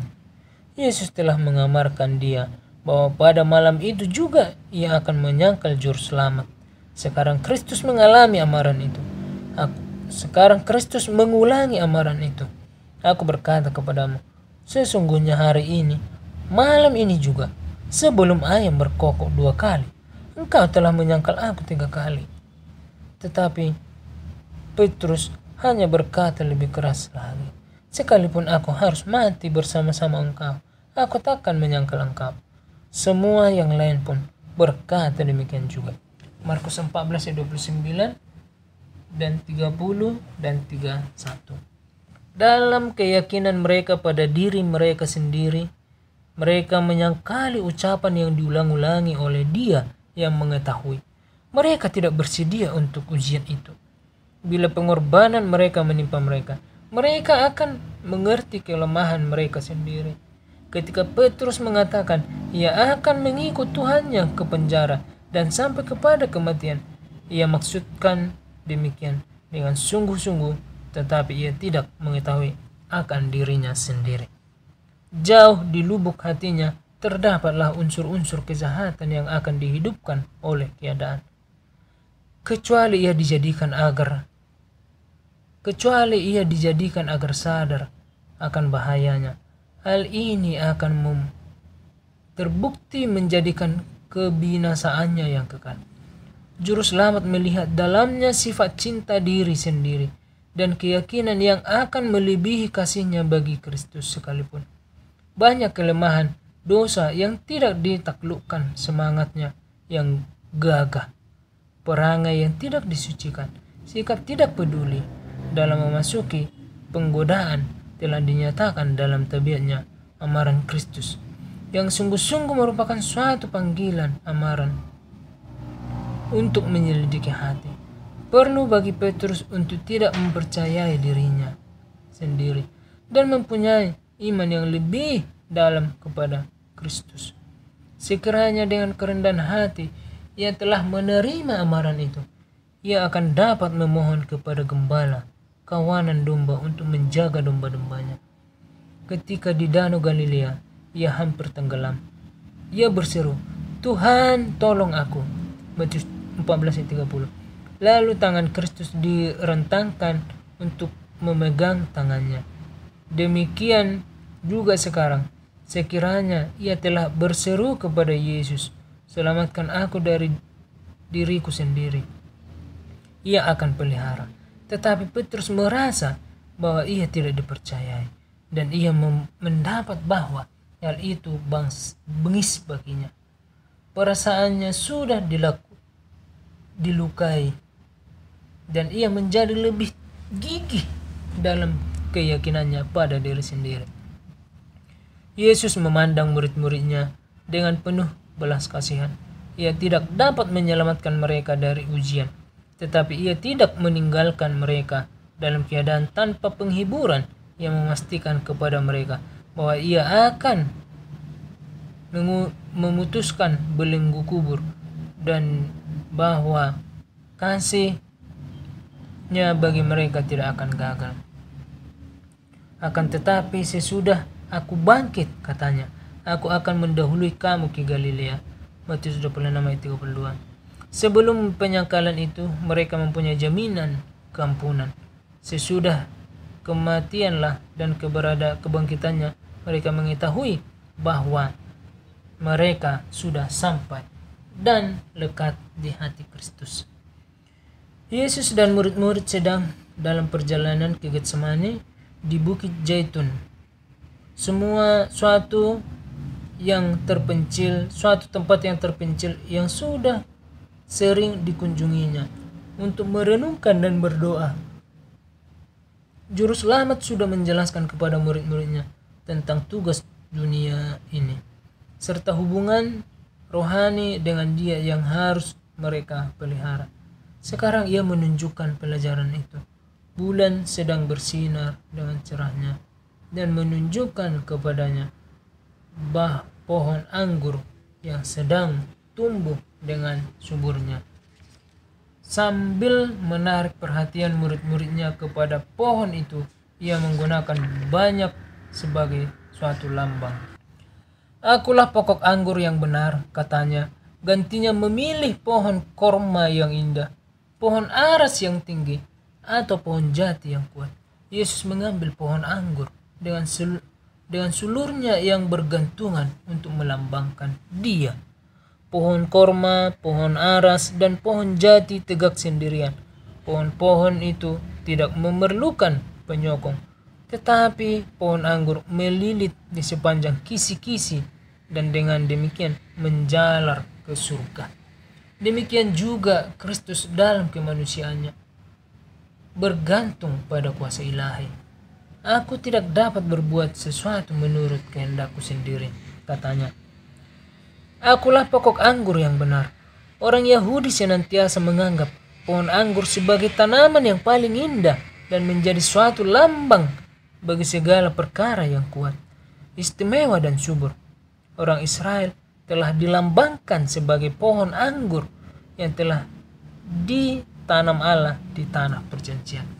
Yesus telah mengamarkan dia bahwa pada malam itu juga ia akan menyangkal juru selamat. Sekarang Kristus mengalami amaran itu. Aku, sekarang Kristus mengulangi amaran itu. Aku berkata kepadamu, sesungguhnya hari ini, malam ini juga, sebelum ayam berkokok dua kali, engkau telah menyangkal aku tiga kali. Tetapi Petrus hanya berkata lebih keras lagi, Sekalipun aku harus mati bersama-sama engkau, aku takkan menyangkal engkau. Semua yang lain pun berkata demikian juga. Markus 14 ayat 29 dan 30 dan 31. Dalam keyakinan mereka pada diri mereka sendiri, mereka menyangkali ucapan yang diulang-ulangi oleh dia yang mengetahui mereka tidak bersedia untuk ujian itu. Bila pengorbanan mereka menimpa mereka, mereka akan mengerti kelemahan mereka sendiri. Ketika Petrus mengatakan ia akan mengikut Tuhannya ke penjara dan sampai kepada kematian, ia maksudkan demikian dengan sungguh-sungguh, tetapi ia tidak mengetahui akan dirinya sendiri. Jauh di lubuk hatinya terdapatlah unsur-unsur kejahatan yang akan dihidupkan oleh keadaan kecuali ia dijadikan agar kecuali ia dijadikan agar sadar akan bahayanya hal ini akan mem terbukti menjadikan kebinasaannya yang kekal juru selamat melihat dalamnya sifat cinta diri sendiri dan keyakinan yang akan melebihi kasihnya bagi Kristus sekalipun banyak kelemahan dosa yang tidak ditaklukkan semangatnya yang gagah perangai yang tidak disucikan, sikap tidak peduli dalam memasuki penggodaan telah dinyatakan dalam tabiatnya amaran Kristus yang sungguh-sungguh merupakan suatu panggilan amaran untuk menyelidiki hati. Perlu bagi Petrus untuk tidak mempercayai dirinya sendiri dan mempunyai iman yang lebih dalam kepada Kristus. Sekiranya dengan kerendahan hati ia telah menerima amaran itu, ia akan dapat memohon kepada gembala, kawanan domba untuk menjaga domba-dombanya. Ketika di Danau Galilea, ia hampir tenggelam. Ia berseru, Tuhan tolong aku. Matius 14.30 Lalu tangan Kristus direntangkan untuk memegang tangannya. Demikian juga sekarang, sekiranya ia telah berseru kepada Yesus, Selamatkan aku dari diriku sendiri. Ia akan pelihara. Tetapi Petrus merasa bahwa ia tidak dipercayai. Dan ia mendapat bahwa hal itu bangs bengis baginya. Perasaannya sudah dilaku, dilukai. Dan ia menjadi lebih gigih dalam keyakinannya pada diri sendiri. Yesus memandang murid-muridnya dengan penuh belas kasihan. Ia tidak dapat menyelamatkan mereka dari ujian, tetapi ia tidak meninggalkan mereka dalam keadaan tanpa penghiburan yang memastikan kepada mereka bahwa ia akan memutuskan belenggu kubur dan bahwa kasihnya bagi mereka tidak akan gagal. Akan tetapi sesudah aku bangkit katanya, aku akan mendahului kamu ke Galilea. Matius 26 ayat 32. Sebelum penyangkalan itu, mereka mempunyai jaminan kampunan. Sesudah kematianlah dan keberada kebangkitannya, mereka mengetahui bahwa mereka sudah sampai dan lekat di hati Kristus. Yesus dan murid-murid sedang dalam perjalanan ke Getsemani di Bukit Jaitun. Semua suatu yang terpencil, suatu tempat yang terpencil yang sudah sering dikunjunginya untuk merenungkan dan berdoa. Juru selamat sudah menjelaskan kepada murid-muridnya tentang tugas dunia ini serta hubungan rohani dengan dia yang harus mereka pelihara. Sekarang ia menunjukkan pelajaran itu. Bulan sedang bersinar dengan cerahnya dan menunjukkan kepadanya bah pohon anggur yang sedang tumbuh dengan suburnya. Sambil menarik perhatian murid-muridnya kepada pohon itu, ia menggunakan banyak sebagai suatu lambang. Akulah pokok anggur yang benar, katanya. Gantinya memilih pohon korma yang indah, pohon aras yang tinggi, atau pohon jati yang kuat. Yesus mengambil pohon anggur dengan dengan sulurnya yang bergantungan untuk melambangkan dia. Pohon korma, pohon aras, dan pohon jati tegak sendirian. Pohon-pohon itu tidak memerlukan penyokong. Tetapi pohon anggur melilit di sepanjang kisi-kisi dan dengan demikian menjalar ke surga. Demikian juga Kristus dalam kemanusiaannya bergantung pada kuasa ilahi Aku tidak dapat berbuat sesuatu menurut kehendakku sendiri, katanya. Akulah pokok anggur yang benar. Orang Yahudi senantiasa menganggap pohon anggur sebagai tanaman yang paling indah dan menjadi suatu lambang bagi segala perkara yang kuat, istimewa dan subur. Orang Israel telah dilambangkan sebagai pohon anggur yang telah ditanam Allah di tanah perjanjian.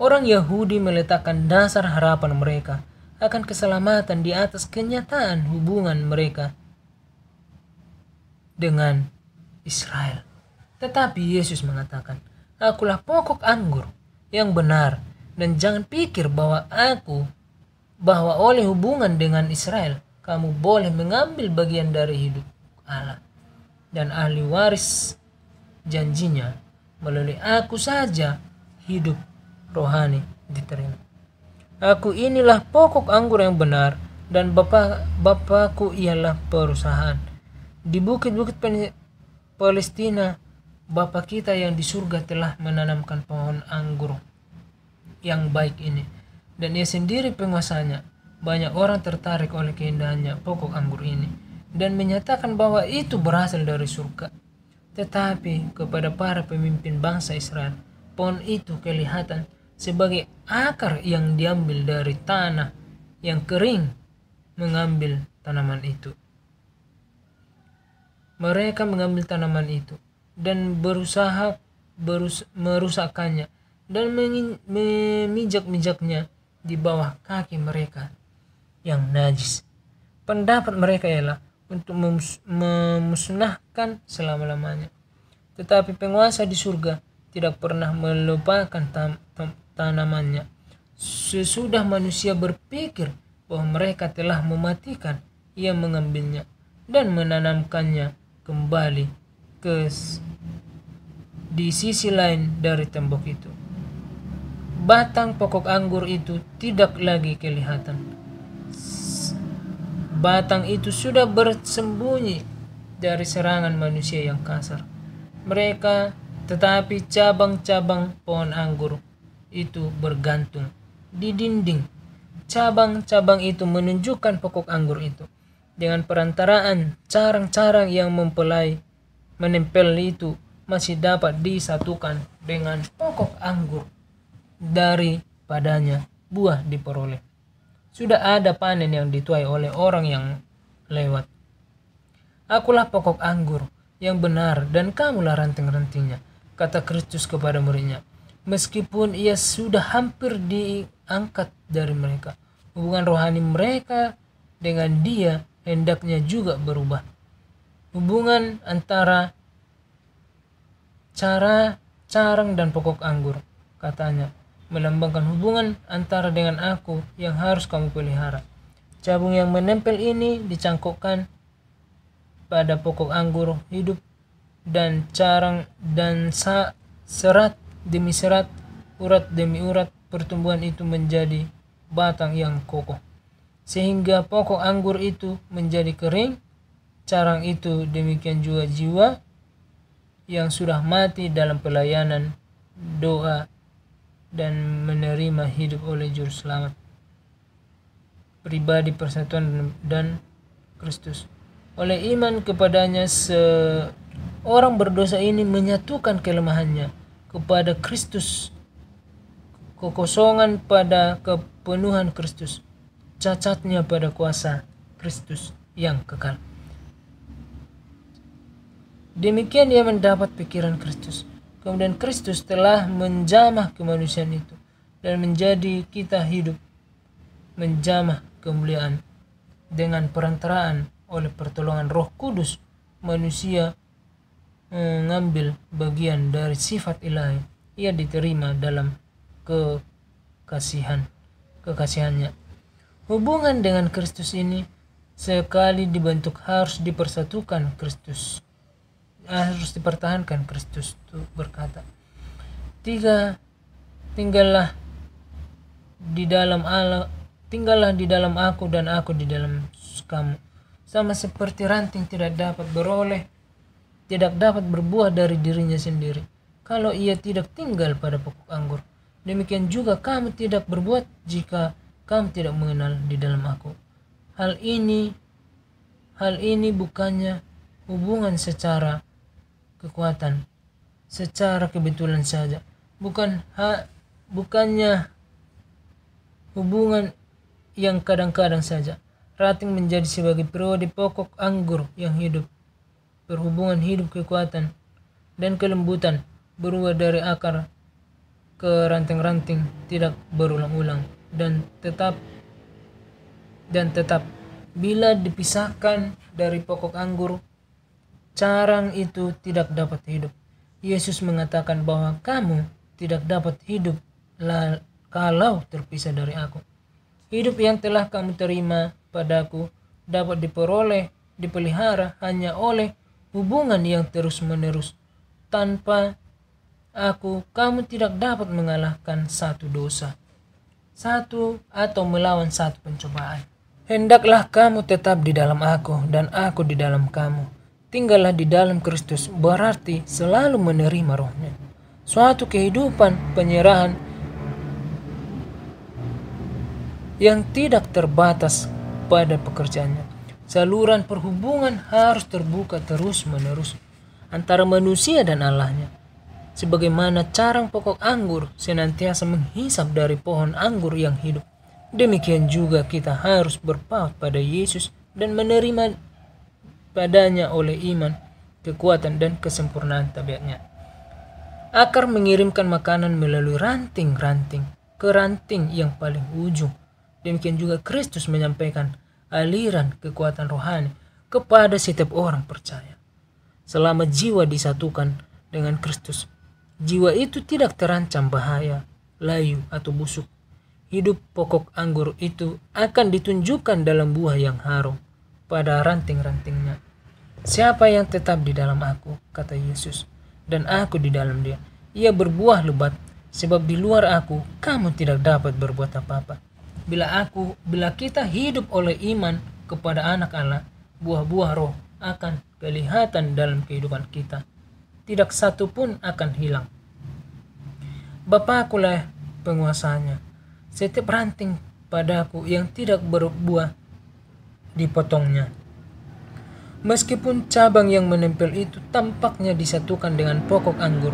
Orang Yahudi meletakkan dasar harapan mereka akan keselamatan di atas kenyataan hubungan mereka dengan Israel. Tetapi Yesus mengatakan, "Akulah pokok anggur yang benar dan jangan pikir bahwa aku bahwa oleh hubungan dengan Israel kamu boleh mengambil bagian dari hidup Allah dan ahli waris janjinya melalui aku saja hidup rohani diterima. Aku inilah pokok anggur yang benar dan bapak bapakku ialah perusahaan. Di bukit-bukit Palestina, Bapa kita yang di surga telah menanamkan pohon anggur yang baik ini dan ia sendiri penguasanya. Banyak orang tertarik oleh keindahannya pokok anggur ini dan menyatakan bahwa itu berasal dari surga. Tetapi kepada para pemimpin bangsa Israel, pohon itu kelihatan sebagai akar yang diambil dari tanah yang kering mengambil tanaman itu. Mereka mengambil tanaman itu dan berusaha berus merusakkannya dan memijak-mijaknya di bawah kaki mereka yang najis. Pendapat mereka ialah untuk memus memusnahkan selama-lamanya. Tetapi penguasa di surga tidak pernah melupakan tanamannya. Sesudah manusia berpikir bahwa mereka telah mematikan, ia mengambilnya dan menanamkannya kembali ke di sisi lain dari tembok itu. Batang pokok anggur itu tidak lagi kelihatan. Batang itu sudah bersembunyi dari serangan manusia yang kasar. Mereka tetapi cabang-cabang pohon anggur itu bergantung di dinding. Cabang-cabang itu menunjukkan pokok anggur itu. Dengan perantaraan carang-carang yang mempelai menempel itu masih dapat disatukan dengan pokok anggur. dari padanya buah diperoleh. Sudah ada panen yang dituai oleh orang yang lewat. Akulah pokok anggur yang benar dan kamulah ranting-rantingnya, kata Kristus kepada muridnya meskipun ia sudah hampir diangkat dari mereka. Hubungan rohani mereka dengan dia hendaknya juga berubah. Hubungan antara cara carang dan pokok anggur, katanya, melambangkan hubungan antara dengan aku yang harus kamu pelihara. Cabung yang menempel ini dicangkokkan pada pokok anggur hidup dan carang dan sa serat demi serat, urat demi urat, pertumbuhan itu menjadi batang yang kokoh. Sehingga pokok anggur itu menjadi kering, carang itu demikian juga jiwa yang sudah mati dalam pelayanan, doa, dan menerima hidup oleh Juru Selamat. Pribadi persatuan dan Kristus. Oleh iman kepadanya, seorang berdosa ini menyatukan kelemahannya kepada Kristus, kekosongan pada kepenuhan Kristus, cacatnya pada kuasa Kristus yang kekal. Demikian ia mendapat pikiran Kristus. Kemudian Kristus telah menjamah kemanusiaan itu dan menjadi kita hidup menjamah kemuliaan dengan perantaraan oleh pertolongan Roh Kudus manusia mengambil bagian dari sifat ilahi, ia diterima dalam kekasihan kekasihannya. Hubungan dengan Kristus ini sekali dibentuk harus dipersatukan Kristus. Harus dipertahankan Kristus itu berkata. Tiga, tinggallah di dalam Allah, tinggallah di dalam aku dan aku di dalam kamu. Sama seperti ranting tidak dapat beroleh tidak dapat berbuah dari dirinya sendiri kalau ia tidak tinggal pada pokok anggur. Demikian juga kamu tidak berbuat jika kamu tidak mengenal di dalam aku. Hal ini hal ini bukannya hubungan secara kekuatan, secara kebetulan saja. Bukan ha, bukannya hubungan yang kadang-kadang saja. Rating menjadi sebagai periode pokok anggur yang hidup berhubungan hidup kekuatan dan kelembutan berubah dari akar ke ranting-ranting tidak berulang-ulang dan tetap dan tetap bila dipisahkan dari pokok anggur carang itu tidak dapat hidup Yesus mengatakan bahwa kamu tidak dapat hidup kalau terpisah dari aku hidup yang telah kamu terima padaku dapat diperoleh dipelihara hanya oleh hubungan yang terus-menerus. Tanpa aku, kamu tidak dapat mengalahkan satu dosa, satu atau melawan satu pencobaan. Hendaklah kamu tetap di dalam aku dan aku di dalam kamu. Tinggallah di dalam Kristus berarti selalu menerima rohnya. Suatu kehidupan penyerahan yang tidak terbatas pada pekerjaannya. Saluran perhubungan harus terbuka terus-menerus antara manusia dan Allahnya. Sebagaimana carang pokok anggur senantiasa menghisap dari pohon anggur yang hidup. Demikian juga kita harus berpaut pada Yesus dan menerima padanya oleh iman, kekuatan, dan kesempurnaan tabiatnya. Akar mengirimkan makanan melalui ranting-ranting ke ranting yang paling ujung. Demikian juga Kristus menyampaikan aliran kekuatan rohani kepada setiap orang percaya. Selama jiwa disatukan dengan Kristus, jiwa itu tidak terancam bahaya, layu, atau busuk. Hidup pokok anggur itu akan ditunjukkan dalam buah yang harum pada ranting-rantingnya. Siapa yang tetap di dalam aku, kata Yesus, dan aku di dalam dia, ia berbuah lebat, sebab di luar aku kamu tidak dapat berbuat apa-apa. Bila aku, bila kita hidup oleh iman kepada anak Allah, buah-buah roh akan kelihatan dalam kehidupan kita. Tidak satu pun akan hilang. Bapa Bapakulah penguasanya. Setiap ranting padaku yang tidak berbuah dipotongnya. Meskipun cabang yang menempel itu tampaknya disatukan dengan pokok anggur,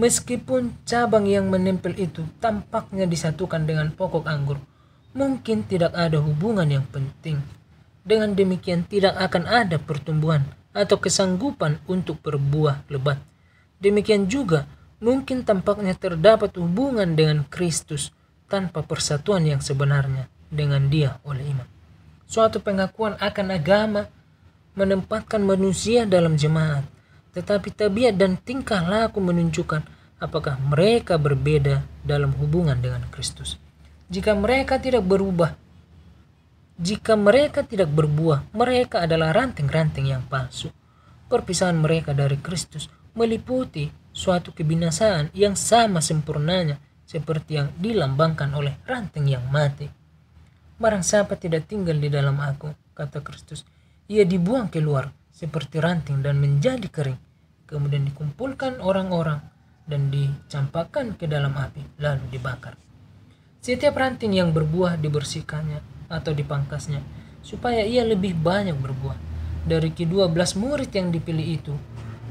Meskipun cabang yang menempel itu tampaknya disatukan dengan pokok anggur, mungkin tidak ada hubungan yang penting. Dengan demikian tidak akan ada pertumbuhan atau kesanggupan untuk berbuah lebat. Demikian juga mungkin tampaknya terdapat hubungan dengan Kristus tanpa persatuan yang sebenarnya dengan dia oleh iman. Suatu pengakuan akan agama menempatkan manusia dalam jemaat tetapi tabiat dan tingkah laku menunjukkan apakah mereka berbeda dalam hubungan dengan Kristus. Jika mereka tidak berubah, jika mereka tidak berbuah, mereka adalah ranting-ranting yang palsu. Perpisahan mereka dari Kristus meliputi suatu kebinasaan yang sama sempurnanya seperti yang dilambangkan oleh ranting yang mati. Barang siapa tidak tinggal di dalam aku, kata Kristus, ia dibuang keluar seperti ranting dan menjadi kering. Kemudian dikumpulkan orang-orang dan dicampakkan ke dalam api, lalu dibakar. Setiap ranting yang berbuah dibersihkannya atau dipangkasnya, supaya ia lebih banyak berbuah. Dari kedua belas murid yang dipilih itu,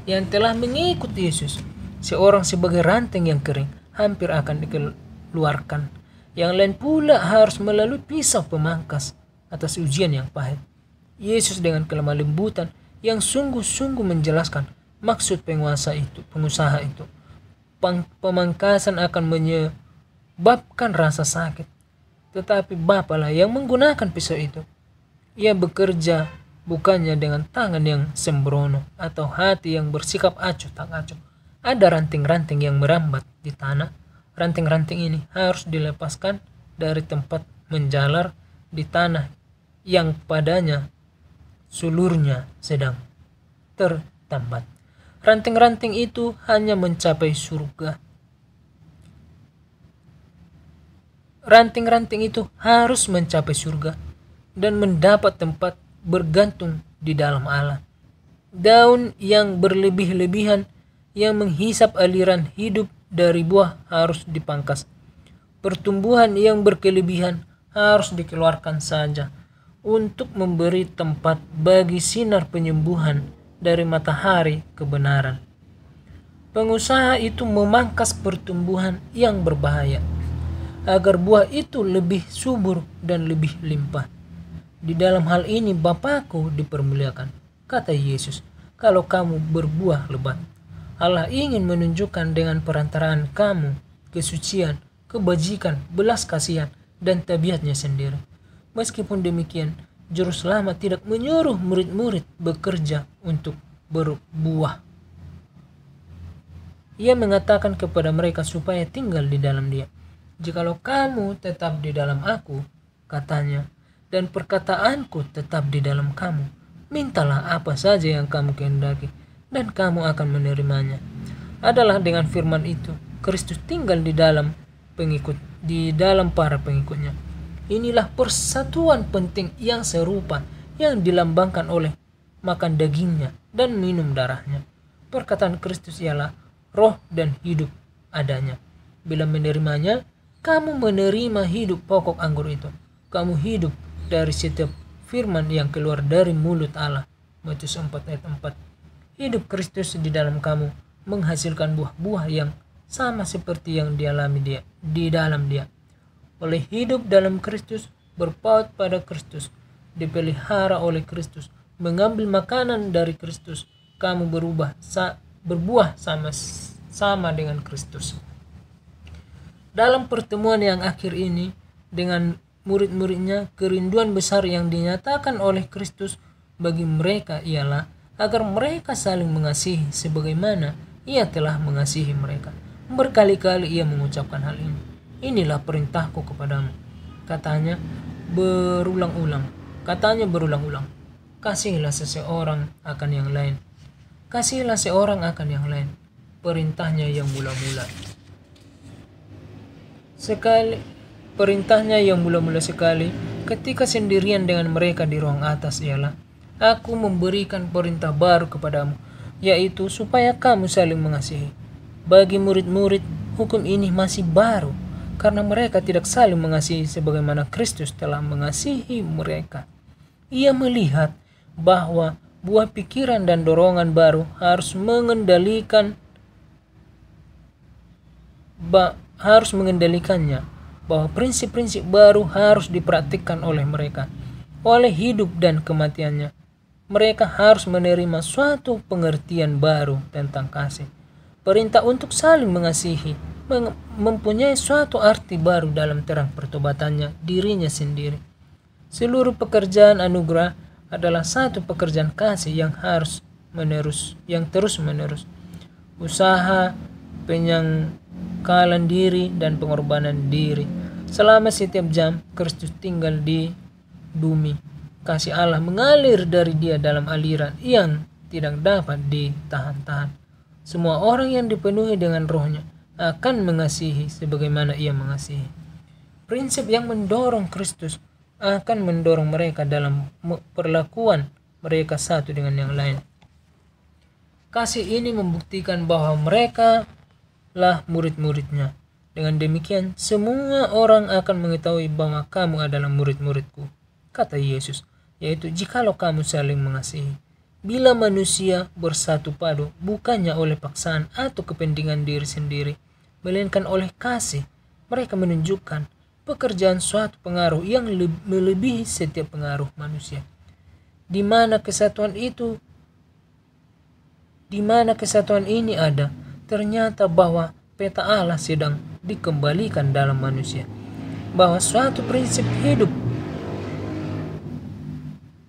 yang telah mengikuti Yesus, seorang sebagai ranting yang kering, hampir akan dikeluarkan. Yang lain pula harus melalui pisau pemangkas atas ujian yang pahit. Yesus dengan kelemah lembutan yang sungguh-sungguh menjelaskan maksud penguasa itu, pengusaha itu. Pemangkasan akan menyebabkan rasa sakit. Tetapi Bapalah yang menggunakan pisau itu. Ia bekerja bukannya dengan tangan yang sembrono atau hati yang bersikap acuh tak acuh. Ada ranting-ranting yang merambat di tanah. Ranting-ranting ini harus dilepaskan dari tempat menjalar di tanah yang padanya Sulurnya sedang tertambat. Ranting-ranting itu hanya mencapai surga. Ranting-ranting itu harus mencapai surga dan mendapat tempat bergantung di dalam Allah. Daun yang berlebih-lebihan yang menghisap aliran hidup dari buah harus dipangkas. Pertumbuhan yang berkelebihan harus dikeluarkan saja untuk memberi tempat bagi sinar penyembuhan dari matahari kebenaran. Pengusaha itu memangkas pertumbuhan yang berbahaya agar buah itu lebih subur dan lebih limpah. Di dalam hal ini Bapakku dipermuliakan, kata Yesus, kalau kamu berbuah lebat. Allah ingin menunjukkan dengan perantaraan kamu kesucian, kebajikan, belas kasihan, dan tabiatnya sendiri. Meskipun demikian, Juru Selamat tidak menyuruh murid-murid bekerja untuk berbuah. Ia mengatakan kepada mereka supaya tinggal di dalam dia. Jikalau kamu tetap di dalam aku, katanya, dan perkataanku tetap di dalam kamu, mintalah apa saja yang kamu kehendaki, dan kamu akan menerimanya. Adalah dengan firman itu, Kristus tinggal di dalam pengikut, di dalam para pengikutnya Inilah persatuan penting yang serupa yang dilambangkan oleh makan dagingnya dan minum darahnya. Perkataan Kristus ialah roh dan hidup adanya. Bila menerimanya, kamu menerima hidup pokok anggur itu. Kamu hidup dari setiap firman yang keluar dari mulut Allah. Matius 4 ayat 4. Hidup Kristus di dalam kamu menghasilkan buah-buah yang sama seperti yang dialami dia di dalam dia oleh hidup dalam Kristus, berpaut pada Kristus, dipelihara oleh Kristus, mengambil makanan dari Kristus, kamu berubah sa berbuah sama sama dengan Kristus. Dalam pertemuan yang akhir ini dengan murid-muridnya, kerinduan besar yang dinyatakan oleh Kristus bagi mereka ialah agar mereka saling mengasihi sebagaimana ia telah mengasihi mereka. Berkali-kali ia mengucapkan hal ini. Inilah perintahku kepadamu. Katanya berulang-ulang. Katanya berulang-ulang. Kasihilah seseorang akan yang lain. Kasihilah seorang akan yang lain. Perintahnya yang mula-mula. Sekali perintahnya yang mula-mula sekali ketika sendirian dengan mereka di ruang atas ialah aku memberikan perintah baru kepadamu yaitu supaya kamu saling mengasihi. Bagi murid-murid, hukum ini masih baru karena mereka tidak saling mengasihi sebagaimana Kristus telah mengasihi mereka. Ia melihat bahwa buah pikiran dan dorongan baru harus mengendalikan ba, harus mengendalikannya bahwa prinsip-prinsip baru harus diperhatikan oleh mereka oleh hidup dan kematiannya mereka harus menerima suatu pengertian baru tentang kasih Perintah untuk saling mengasihi mempunyai suatu arti baru dalam terang pertobatannya dirinya sendiri. Seluruh pekerjaan anugerah adalah satu pekerjaan kasih yang harus menerus, yang terus menerus. Usaha, penyangkalan diri, dan pengorbanan diri. Selama setiap jam, Kristus tinggal di bumi. Kasih Allah mengalir dari dia dalam aliran yang tidak dapat ditahan-tahan. Semua orang yang dipenuhi dengan rohnya akan mengasihi sebagaimana ia mengasihi. Prinsip yang mendorong Kristus akan mendorong mereka dalam perlakuan mereka satu dengan yang lain. Kasih ini membuktikan bahwa mereka lah murid-muridnya. Dengan demikian, semua orang akan mengetahui bahwa kamu adalah murid-muridku, kata Yesus, yaitu jikalau kamu saling mengasihi bila manusia bersatu padu bukannya oleh paksaan atau kepentingan diri sendiri, melainkan oleh kasih, mereka menunjukkan pekerjaan suatu pengaruh yang melebihi setiap pengaruh manusia. Di mana kesatuan itu, di mana kesatuan ini ada, ternyata bahwa peta Allah sedang dikembalikan dalam manusia. Bahwa suatu prinsip hidup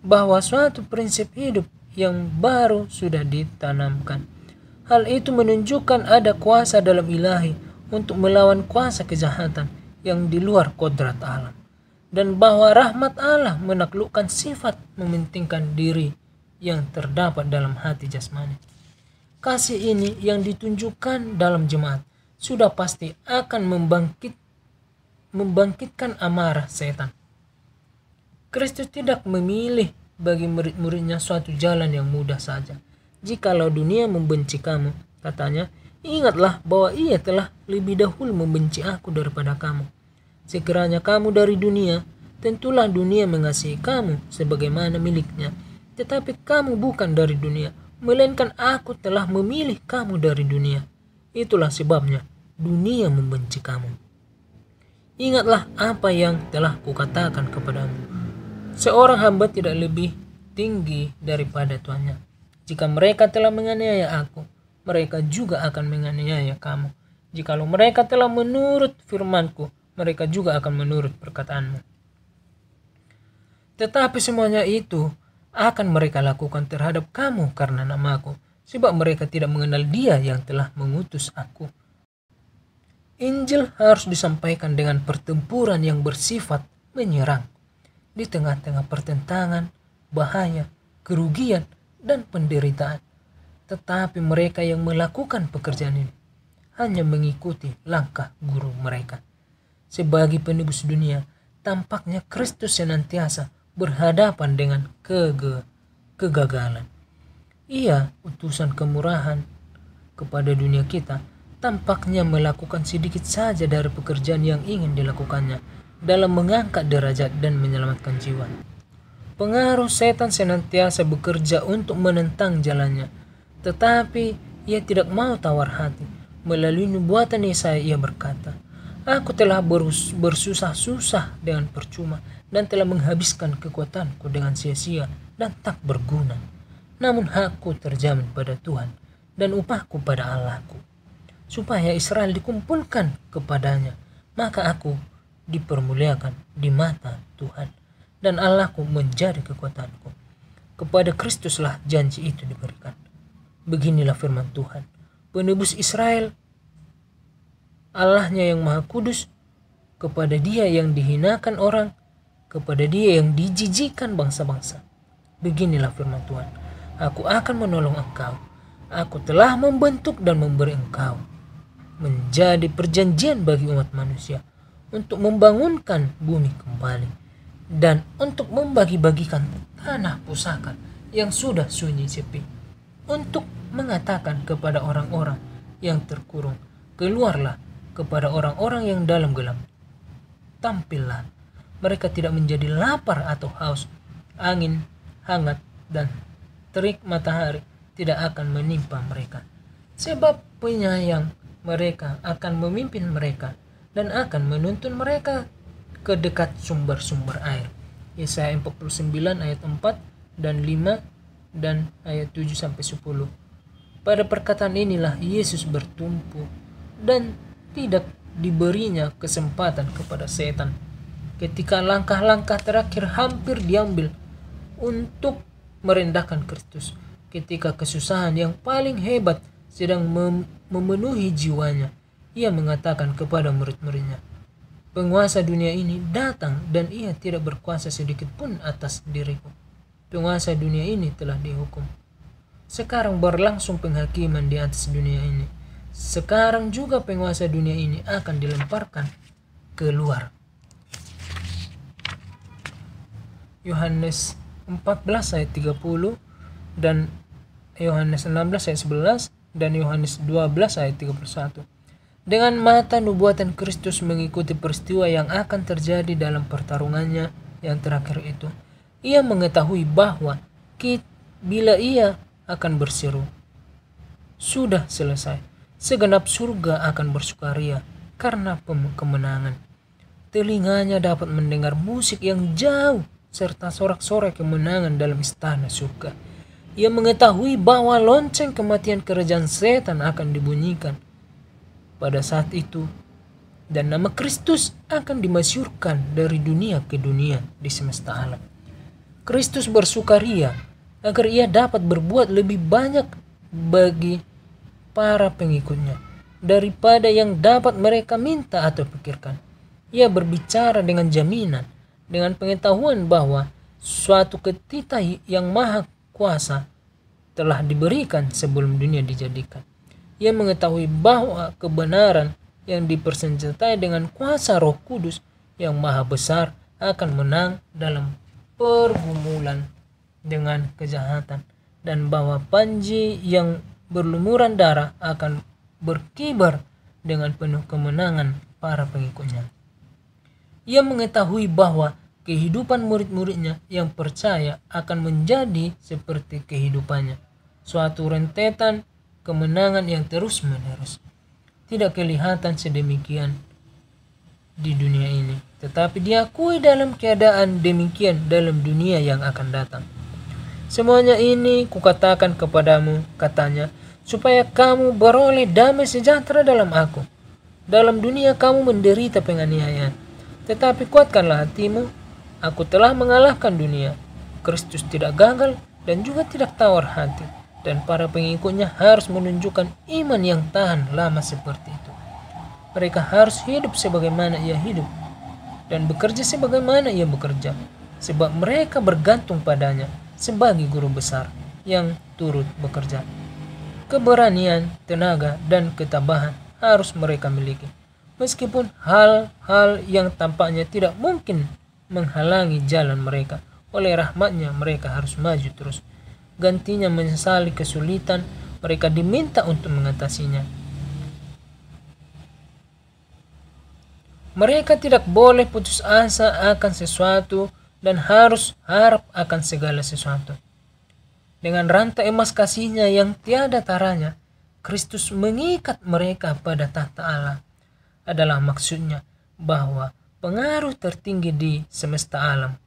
bahwa suatu prinsip hidup yang baru sudah ditanamkan. Hal itu menunjukkan ada kuasa dalam ilahi untuk melawan kuasa kejahatan yang di luar kodrat Allah. Dan bahwa rahmat Allah menaklukkan sifat mementingkan diri yang terdapat dalam hati jasmani. Kasih ini yang ditunjukkan dalam jemaat sudah pasti akan membangkit, membangkitkan amarah setan. Kristus tidak memilih bagi murid-muridnya suatu jalan yang mudah saja. Jikalau dunia membenci kamu, katanya, ingatlah bahwa ia telah lebih dahulu membenci aku daripada kamu. Sekiranya kamu dari dunia, tentulah dunia mengasihi kamu sebagaimana miliknya. Tetapi kamu bukan dari dunia, melainkan aku telah memilih kamu dari dunia. Itulah sebabnya dunia membenci kamu. Ingatlah apa yang telah kukatakan kepadamu Seorang hamba tidak lebih tinggi daripada tuannya. Jika mereka telah menganiaya aku, mereka juga akan menganiaya kamu. Jikalau mereka telah menurut firmanku, mereka juga akan menurut perkataanmu. Tetapi semuanya itu akan mereka lakukan terhadap kamu karena namaku, sebab mereka tidak mengenal dia yang telah mengutus aku. Injil harus disampaikan dengan pertempuran yang bersifat menyerang di tengah-tengah pertentangan, bahaya, kerugian, dan penderitaan. Tetapi mereka yang melakukan pekerjaan ini hanya mengikuti langkah guru mereka. Sebagai penebus dunia, tampaknya Kristus senantiasa berhadapan dengan kege kegagalan. Ia utusan kemurahan kepada dunia kita tampaknya melakukan sedikit saja dari pekerjaan yang ingin dilakukannya dalam mengangkat derajat dan menyelamatkan jiwa. Pengaruh setan senantiasa bekerja untuk menentang jalannya, tetapi ia tidak mau tawar hati. Melalui nubuatan Yesaya ia berkata, Aku telah bersusah-susah dengan percuma dan telah menghabiskan kekuatanku dengan sia-sia dan tak berguna. Namun hakku terjamin pada Tuhan dan upahku pada Allahku. Supaya Israel dikumpulkan kepadanya, maka aku dipermuliakan di mata Tuhan dan Allahku menjadi kekuatanku. Kepada Kristuslah janji itu diberikan. Beginilah firman Tuhan, penebus Israel, Allahnya yang maha kudus, kepada dia yang dihinakan orang, kepada dia yang dijijikan bangsa-bangsa. Beginilah firman Tuhan, aku akan menolong engkau, aku telah membentuk dan memberi engkau menjadi perjanjian bagi umat manusia untuk membangunkan bumi kembali dan untuk membagi-bagikan tanah pusaka yang sudah sunyi sepi untuk mengatakan kepada orang-orang yang terkurung keluarlah kepada orang-orang yang dalam gelap tampillah mereka tidak menjadi lapar atau haus angin hangat dan terik matahari tidak akan menimpa mereka sebab penyayang mereka akan memimpin mereka dan akan menuntun mereka ke dekat sumber-sumber air. Yesaya 49 ayat 4 dan 5 dan ayat 7 sampai 10. Pada perkataan inilah Yesus bertumpu dan tidak diberinya kesempatan kepada setan. Ketika langkah-langkah terakhir hampir diambil untuk merendahkan Kristus, ketika kesusahan yang paling hebat sedang mem memenuhi jiwanya, ia mengatakan kepada murid-muridnya, Penguasa dunia ini datang dan ia tidak berkuasa sedikit pun atas diriku. Penguasa dunia ini telah dihukum. Sekarang berlangsung penghakiman di atas dunia ini. Sekarang juga penguasa dunia ini akan dilemparkan keluar. Yohanes 14 ayat 30 dan Yohanes 16 ayat 11 dan Yohanes 12 ayat 31. Dengan mata nubuatan Kristus mengikuti peristiwa yang akan terjadi dalam pertarungannya yang terakhir itu, ia mengetahui bahwa bila ia akan berseru, "Sudah selesai." Segenap surga akan bersukaria karena kemenangan. Telinganya dapat mendengar musik yang jauh serta sorak sorak kemenangan dalam istana surga. Ia mengetahui bahwa lonceng kematian kerajaan setan akan dibunyikan pada saat itu dan nama Kristus akan dimasyurkan dari dunia ke dunia di semesta alam. Kristus bersukaria agar ia dapat berbuat lebih banyak bagi para pengikutnya daripada yang dapat mereka minta atau pikirkan. Ia berbicara dengan jaminan, dengan pengetahuan bahwa suatu ketita yang maha kuasa telah diberikan sebelum dunia dijadikan. Ia mengetahui bahwa kebenaran yang dipersenjatai dengan kuasa Roh Kudus yang Maha Besar akan menang dalam pergumulan dengan kejahatan dan bahwa panji yang berlumuran darah akan berkibar dengan penuh kemenangan para pengikutnya. Ia mengetahui bahwa kehidupan murid-muridnya yang percaya akan menjadi seperti kehidupannya. Suatu rentetan kemenangan yang terus-menerus. Tidak kelihatan sedemikian di dunia ini, tetapi diakui dalam keadaan demikian dalam dunia yang akan datang. Semuanya ini kukatakan kepadamu, katanya, supaya kamu beroleh damai sejahtera dalam aku. Dalam dunia kamu menderita penganiayaan, tetapi kuatkanlah hatimu, aku telah mengalahkan dunia. Kristus tidak gagal dan juga tidak tawar hati dan para pengikutnya harus menunjukkan iman yang tahan lama seperti itu. Mereka harus hidup sebagaimana ia hidup dan bekerja sebagaimana ia bekerja, sebab mereka bergantung padanya sebagai guru besar yang turut bekerja. Keberanian, tenaga, dan ketabahan harus mereka miliki, meskipun hal-hal yang tampaknya tidak mungkin menghalangi jalan mereka. Oleh rahmatnya mereka harus maju terus gantinya menyesali kesulitan mereka diminta untuk mengatasinya. Mereka tidak boleh putus asa akan sesuatu dan harus harap akan segala sesuatu. Dengan rantai emas kasihnya yang tiada taranya, Kristus mengikat mereka pada tahta Allah. Adalah maksudnya bahwa pengaruh tertinggi di semesta alam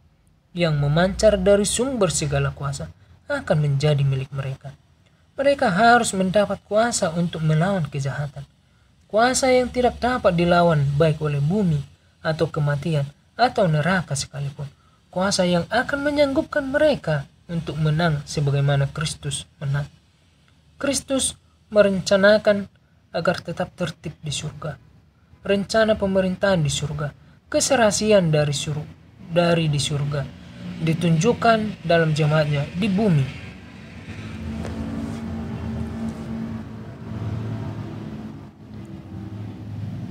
yang memancar dari sumber segala kuasa akan menjadi milik mereka. Mereka harus mendapat kuasa untuk melawan kejahatan. Kuasa yang tidak dapat dilawan baik oleh bumi atau kematian atau neraka sekalipun. Kuasa yang akan menyanggupkan mereka untuk menang sebagaimana Kristus menang. Kristus merencanakan agar tetap tertib di surga. Rencana pemerintahan di surga, keserasian dari suru, dari di surga, ditunjukkan dalam jemaatnya di bumi.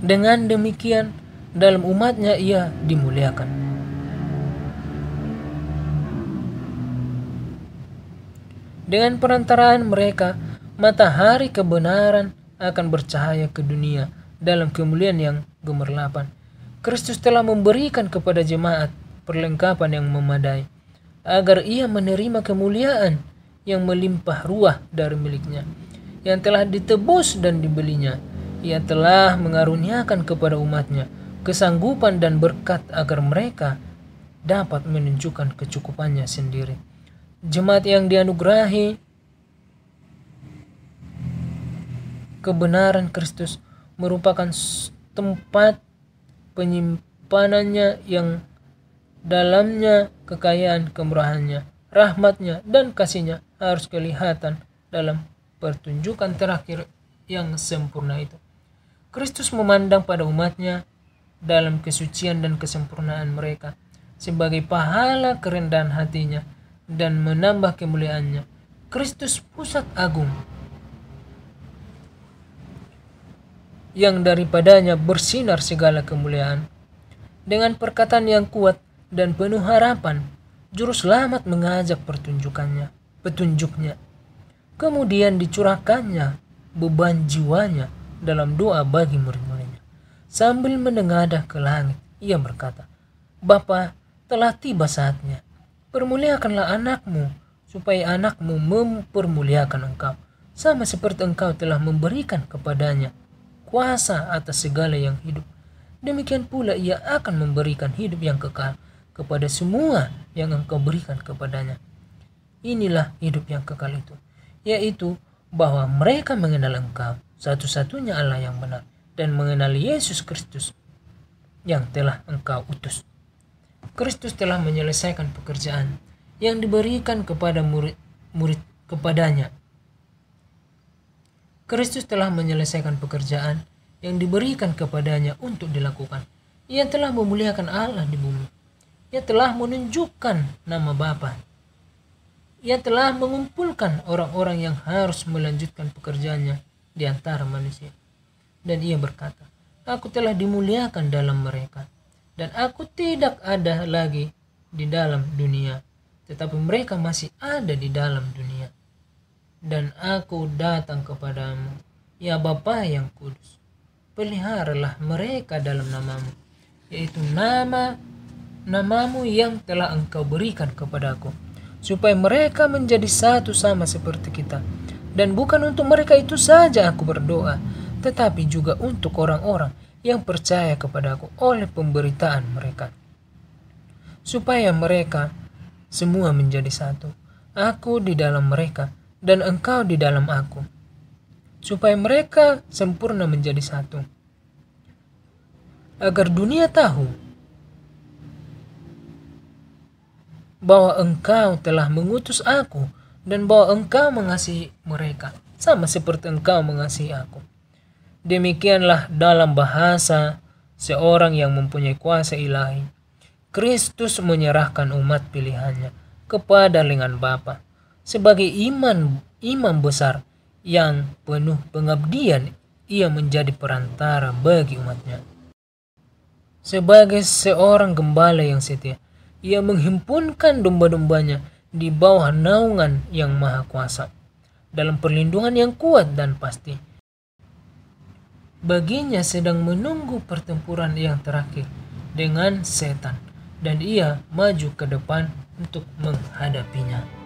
Dengan demikian, dalam umatnya ia dimuliakan. Dengan perantaraan mereka, matahari kebenaran akan bercahaya ke dunia dalam kemuliaan yang gemerlapan. Kristus telah memberikan kepada jemaat perlengkapan yang memadai, agar ia menerima kemuliaan yang melimpah ruah dari miliknya, yang telah ditebus dan dibelinya. Ia telah mengaruniakan kepada umatnya kesanggupan dan berkat agar mereka dapat menunjukkan kecukupannya sendiri. Jemaat yang dianugerahi kebenaran Kristus merupakan tempat penyimpanannya yang Dalamnya kekayaan kemurahannya, rahmatnya, dan kasihnya harus kelihatan dalam pertunjukan terakhir yang sempurna itu. Kristus memandang pada umatnya dalam kesucian dan kesempurnaan mereka sebagai pahala kerendahan hatinya dan menambah kemuliaannya. Kristus pusat agung yang daripadanya bersinar segala kemuliaan. Dengan perkataan yang kuat, dan penuh harapan, juru selamat mengajak pertunjukannya, petunjuknya. Kemudian dicurahkannya beban jiwanya dalam doa bagi murid-muridnya. Sambil menengadah ke langit, ia berkata, Bapa, telah tiba saatnya. Permuliakanlah anakmu, supaya anakmu mempermuliakan engkau, sama seperti engkau telah memberikan kepadanya kuasa atas segala yang hidup. Demikian pula ia akan memberikan hidup yang kekal kepada semua yang engkau berikan kepadanya. Inilah hidup yang kekal itu, yaitu bahwa mereka mengenal engkau, satu-satunya Allah yang benar, dan mengenal Yesus Kristus yang telah engkau utus. Kristus telah menyelesaikan pekerjaan yang diberikan kepada murid-murid kepadanya. Kristus telah menyelesaikan pekerjaan yang diberikan kepadanya untuk dilakukan. Ia telah memuliakan Allah di bumi ia telah menunjukkan nama Bapa. Ia telah mengumpulkan orang-orang yang harus melanjutkan pekerjaannya di antara manusia. Dan ia berkata, Aku telah dimuliakan dalam mereka, dan aku tidak ada lagi di dalam dunia, tetapi mereka masih ada di dalam dunia. Dan aku datang kepadamu, ya Bapa yang kudus, peliharalah mereka dalam namamu, yaitu nama namamu yang telah engkau berikan kepadaku, supaya mereka menjadi satu sama seperti kita. Dan bukan untuk mereka itu saja aku berdoa, tetapi juga untuk orang-orang yang percaya kepadaku oleh pemberitaan mereka. Supaya mereka semua menjadi satu, aku di dalam mereka dan engkau di dalam aku. Supaya mereka sempurna menjadi satu. Agar dunia tahu bahwa engkau telah mengutus aku dan bahwa engkau mengasihi mereka sama seperti engkau mengasihi aku. Demikianlah dalam bahasa seorang yang mempunyai kuasa ilahi. Kristus menyerahkan umat pilihannya kepada lengan Bapa sebagai iman imam besar yang penuh pengabdian ia menjadi perantara bagi umatnya. Sebagai seorang gembala yang setia, ia menghimpunkan domba-dombanya di bawah naungan yang maha kuasa, dalam perlindungan yang kuat dan pasti. Baginya sedang menunggu pertempuran yang terakhir dengan setan, dan ia maju ke depan untuk menghadapinya.